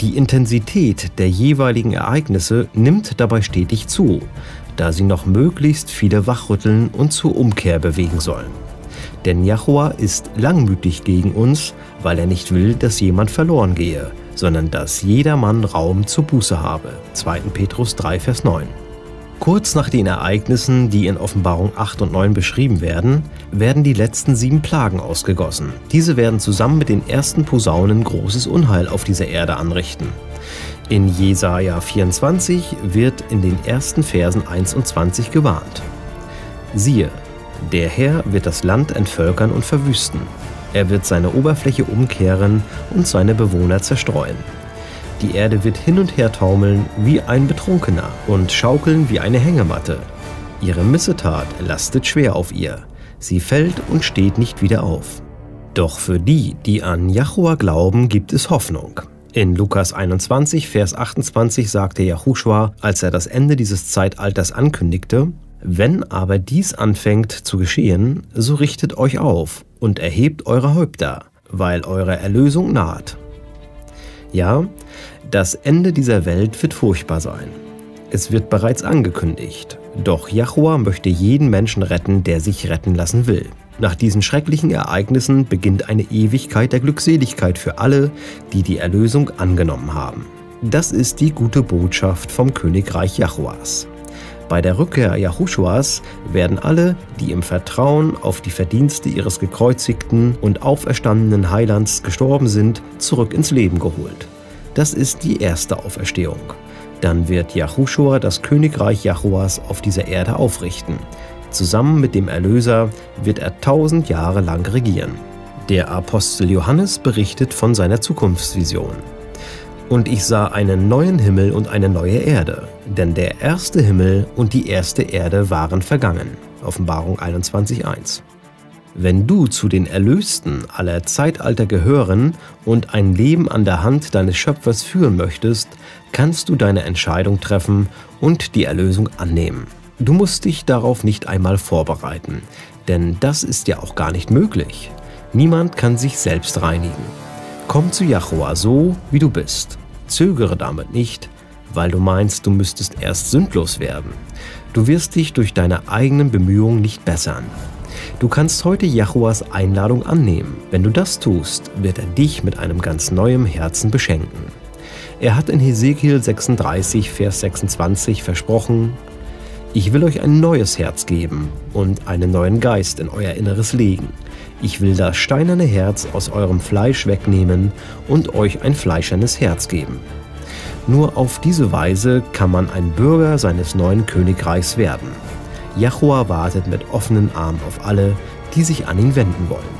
Die Intensität der jeweiligen Ereignisse nimmt dabei stetig zu, da sie noch möglichst viele wachrütteln und zur Umkehr bewegen sollen. Denn Jahua ist langmütig gegen uns, weil er nicht will, dass jemand verloren gehe, sondern dass jedermann Raum zur Buße habe. 2. Petrus 3, Vers 9. Kurz nach den Ereignissen, die in Offenbarung 8 und 9 beschrieben werden, werden die letzten sieben Plagen ausgegossen. Diese werden zusammen mit den ersten Posaunen großes Unheil auf dieser Erde anrichten. In Jesaja 24 wird in den ersten Versen 1 und 20 gewarnt. Siehe, der Herr wird das Land entvölkern und verwüsten. Er wird seine Oberfläche umkehren und seine Bewohner zerstreuen. Die Erde wird hin und her taumeln wie ein Betrunkener und schaukeln wie eine Hängematte. Ihre Missetat lastet schwer auf ihr. Sie fällt und steht nicht wieder auf. Doch für die, die an Jahua glauben, gibt es Hoffnung. In Lukas 21, Vers 28 sagte Yahushua, als er das Ende dieses Zeitalters ankündigte, Wenn aber dies anfängt zu geschehen, so richtet euch auf und erhebt eure Häupter, weil eure Erlösung naht. Ja, das Ende dieser Welt wird furchtbar sein. Es wird bereits angekündigt. Doch Jahua möchte jeden Menschen retten, der sich retten lassen will. Nach diesen schrecklichen Ereignissen beginnt eine Ewigkeit der Glückseligkeit für alle, die die Erlösung angenommen haben. Das ist die gute Botschaft vom Königreich Jachuas. Bei der Rückkehr Jahuschuas werden alle, die im Vertrauen auf die Verdienste ihres gekreuzigten und auferstandenen Heilands gestorben sind, zurück ins Leben geholt. Das ist die erste Auferstehung. Dann wird Yahushua das Königreich Jahuas auf dieser Erde aufrichten. Zusammen mit dem Erlöser wird er tausend Jahre lang regieren. Der Apostel Johannes berichtet von seiner Zukunftsvision. Und ich sah einen neuen Himmel und eine neue Erde, denn der erste Himmel und die erste Erde waren vergangen. Offenbarung 21.1. Wenn du zu den Erlösten aller Zeitalter gehören und ein Leben an der Hand deines Schöpfers führen möchtest, kannst du deine Entscheidung treffen und die Erlösung annehmen. Du musst dich darauf nicht einmal vorbereiten, denn das ist ja auch gar nicht möglich. Niemand kann sich selbst reinigen. Komm zu Jahua so, wie du bist. Zögere damit nicht, weil du meinst, du müsstest erst sündlos werden. Du wirst dich durch deine eigenen Bemühungen nicht bessern. Du kannst heute Jachuas Einladung annehmen. Wenn du das tust, wird er dich mit einem ganz neuen Herzen beschenken. Er hat in Hesekiel 36, Vers 26 versprochen, ich will euch ein neues Herz geben und einen neuen Geist in euer Inneres legen ich will das steinerne Herz aus eurem Fleisch wegnehmen und euch ein fleischernes Herz geben. Nur auf diese Weise kann man ein Bürger seines neuen Königreichs werden. Jachua wartet mit offenen Armen auf alle, die sich an ihn wenden wollen.